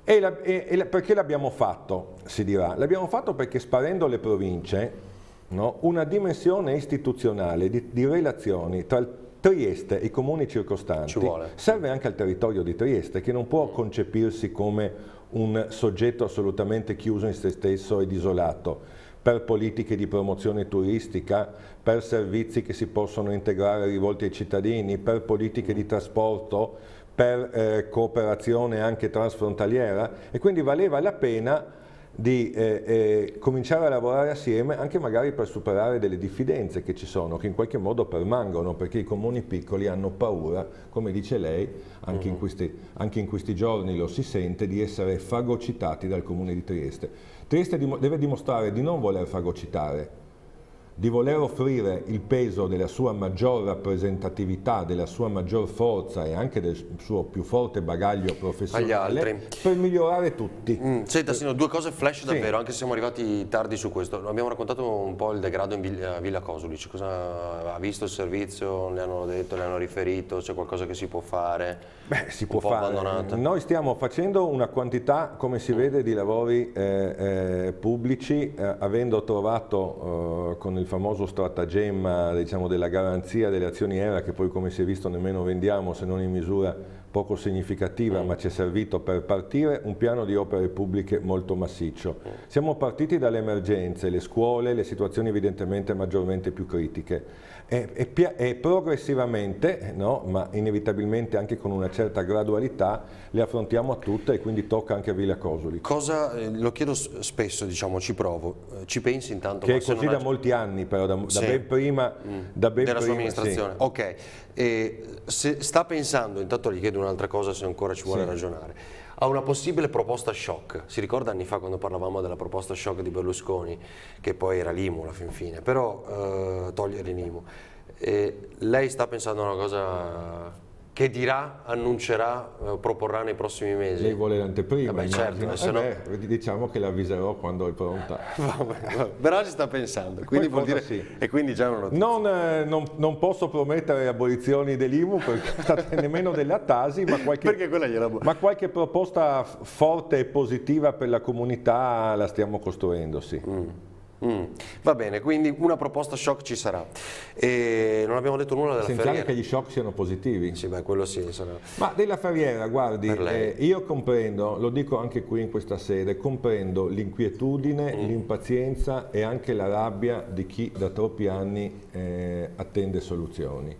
e la, e, e perché l'abbiamo fatto, si dirà? L'abbiamo fatto perché sparendo le province no? una dimensione istituzionale di, di relazioni tra il Trieste e i comuni circostanti serve anche al territorio di Trieste che non può concepirsi come un soggetto assolutamente chiuso in se stesso ed isolato per politiche di promozione turistica, per servizi che si possono integrare rivolti ai cittadini, per politiche di trasporto, per eh, cooperazione anche transfrontaliera e quindi valeva la pena di eh, eh, cominciare a lavorare assieme anche magari per superare delle diffidenze che ci sono, che in qualche modo permangono, perché i comuni piccoli hanno paura, come dice lei, anche, mm. in, questi, anche in, questi, giorni lo si sente, di essere fagocitati dal comune di Trieste. Trieste deve dimostrare di non voler fagocitare di voler offrire il peso della sua maggior rappresentatività, della sua maggior forza e anche del suo più forte bagaglio professionale per migliorare tutti. Mm, senta, eh, Sino, due cose flash davvero, anche se siamo arrivati tardi su questo. Abbiamo raccontato un po' il degrado in a eh, Villa Cosulic, Cosa, ha visto il servizio, le hanno detto, le hanno riferito, c'è qualcosa che si può fare? Beh, si può fare. Abbandonata. Noi stiamo facendo una quantità, come si mm. vede, di lavori eh, eh, pubblici, eh, avendo trovato eh, con il il famoso stratagemma diciamo, della garanzia delle azioni ERA che poi come si è visto nemmeno vendiamo se non in misura poco significativa mm. ma ci è servito per partire un piano di opere pubbliche molto massiccio. Mm. Siamo partiti dalle emergenze, le scuole, le situazioni evidentemente maggiormente più critiche e, e, e progressivamente, no, ma inevitabilmente anche con una certa gradualità, le affrontiamo a tutte e quindi tocca anche a Villa Cosoli. Cosa, eh, lo chiedo spesso, diciamo, ci provo, eh, ci pensi intanto? Che è così da molti anni però, da, sì. da ben prima, mm. da ben della prima, sua amministrazione. Sì. Ok, e, eh, se sta pensando, intanto gli chiedo un'altra cosa se ancora ci vuole sì. ragionare, a una possibile proposta shock. Si ricorda anni fa quando parlavamo della proposta shock di Berlusconi, che poi era l'IMU alla fin fine, però eh, togliere l'IMU. E lei sta pensando a una cosa che dirà, annuncerà, eh, proporrà nei prossimi mesi. Lei vuole l'anteprima, Vabbè, certo, eh se no... Beh, diciamo che l'avviserò quando è pronta. vabbè, vabbè. Però ci sta pensando, quindi vuol dire... Sì. E quindi già non, non, eh, non, non posso promettere abolizioni dell'IMU, nemmeno della TASI, ma qualche, ma qualche, proposta forte e positiva per la comunità la stiamo costruendo, sì. Mm. Mm. Va bene, quindi una proposta shock ci sarà. E non abbiamo detto nulla della Senza Ferriera. che gli shock siano positivi. Sì, beh, quello sì. Sarà... Ma della Ferriera, guardi, eh, io comprendo, lo dico anche qui in questa sede, comprendo l'inquietudine, mm. l'impazienza e anche la rabbia di chi da troppi anni eh, attende soluzioni.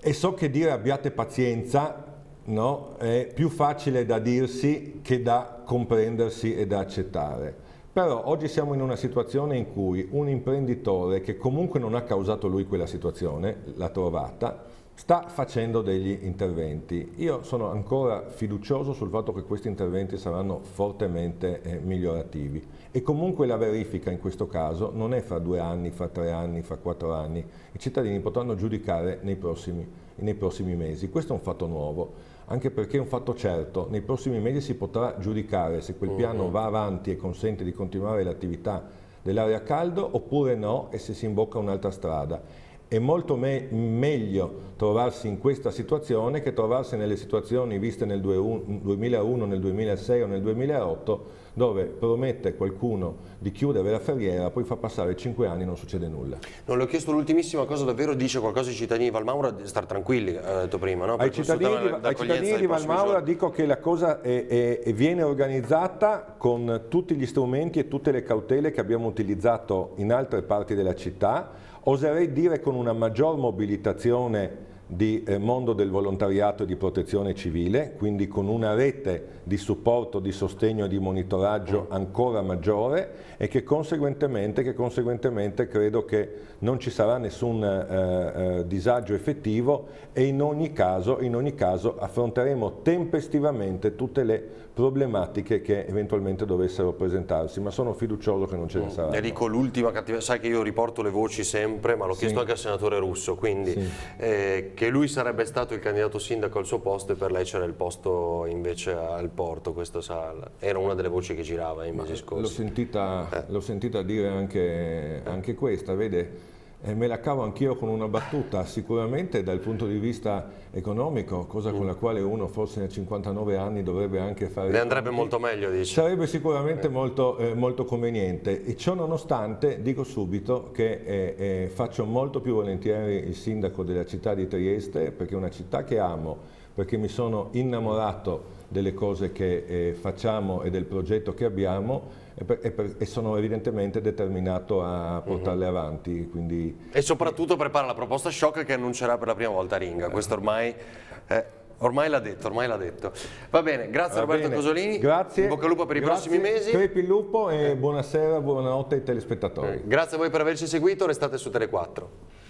E so che dire abbiate pazienza no, è più facile da dirsi che da comprendersi e da accettare però oggi siamo in una situazione in cui un imprenditore che comunque non ha causato lui quella situazione, l'ha trovata, sta facendo degli interventi. Io sono ancora fiducioso sul fatto che questi interventi saranno fortemente eh, migliorativi e comunque la verifica in questo caso non è fra due anni, fra tre anni, fra quattro anni, i cittadini potranno giudicare nei prossimi, nei prossimi mesi. Questo è un fatto nuovo anche perché è un fatto certo, nei prossimi mesi si potrà giudicare se quel mm, piano mm. va avanti e consente di continuare l'attività dell'area caldo oppure no e se si imbocca un'altra strada. È molto me meglio trovarsi in questa situazione che trovarsi nelle situazioni viste nel 2001, nel 2006 o nel 2008 dove promette qualcuno di chiudere la ferriera, poi fa passare 5 anni e non succede nulla. Non le ho chiesto l'ultimissima cosa, davvero dice qualcosa ai cittadini di Valmaura di stare tranquilli, eh, ha detto prima. No? ai cittadini, di, ai cittadini di Valmaura dico che la cosa è, è, viene organizzata con tutti gli strumenti e tutte le cautele che abbiamo utilizzato in altre parti della città, oserei dire con una maggior mobilitazione di eh, mondo del volontariato e di protezione civile, quindi con una rete di supporto, di sostegno e di monitoraggio ancora maggiore e che conseguentemente, che conseguentemente credo che non ci sarà nessun eh, eh, disagio effettivo e in ogni, caso, in ogni caso affronteremo tempestivamente tutte le problematiche che eventualmente dovessero presentarsi, ma sono fiducioso che non ce ne mm. saranno. Enrico, l'ultima cattiva, sai che io riporto le voci sempre, ma l'ho sì. chiesto anche al senatore Russo, quindi sì. eh, che lui sarebbe stato il candidato sindaco al suo posto e per lei c'era il posto invece al porto, questa sala. Era una delle voci che girava i mesi eh, scorsi. L'ho sentita, eh. sentita, dire anche, anche questa, vede? Eh, me la cavo anch'io con una battuta, sicuramente dal punto di vista economico, cosa con la quale uno forse a 59 anni dovrebbe anche fare... Le andrebbe conti, molto meglio, dice. Sarebbe eh. sicuramente molto, eh, molto, conveniente. E ciò nonostante, dico subito che eh, eh, faccio molto più volentieri il sindaco della città di Trieste, perché è una città che amo, perché mi sono innamorato delle cose che facciamo e del progetto che abbiamo, e, per, e, per, e, sono evidentemente determinato a mhm. portarle uh -huh. avanti. Quindi... E soprattutto prepara la proposta shock che annuncerà per la prima volta Ringa, questo ormai... Eh, Ormai l'ha detto, ormai l'ha detto. Va bene, grazie Va Roberto bene. Cosolini. Grazie. In bocca al lupo per i prossimi mesi. Crepi il lupo e eh. buonasera, buonanotte ai telespettatori. Eh, grazie a voi per averci seguito, restate su Tele4.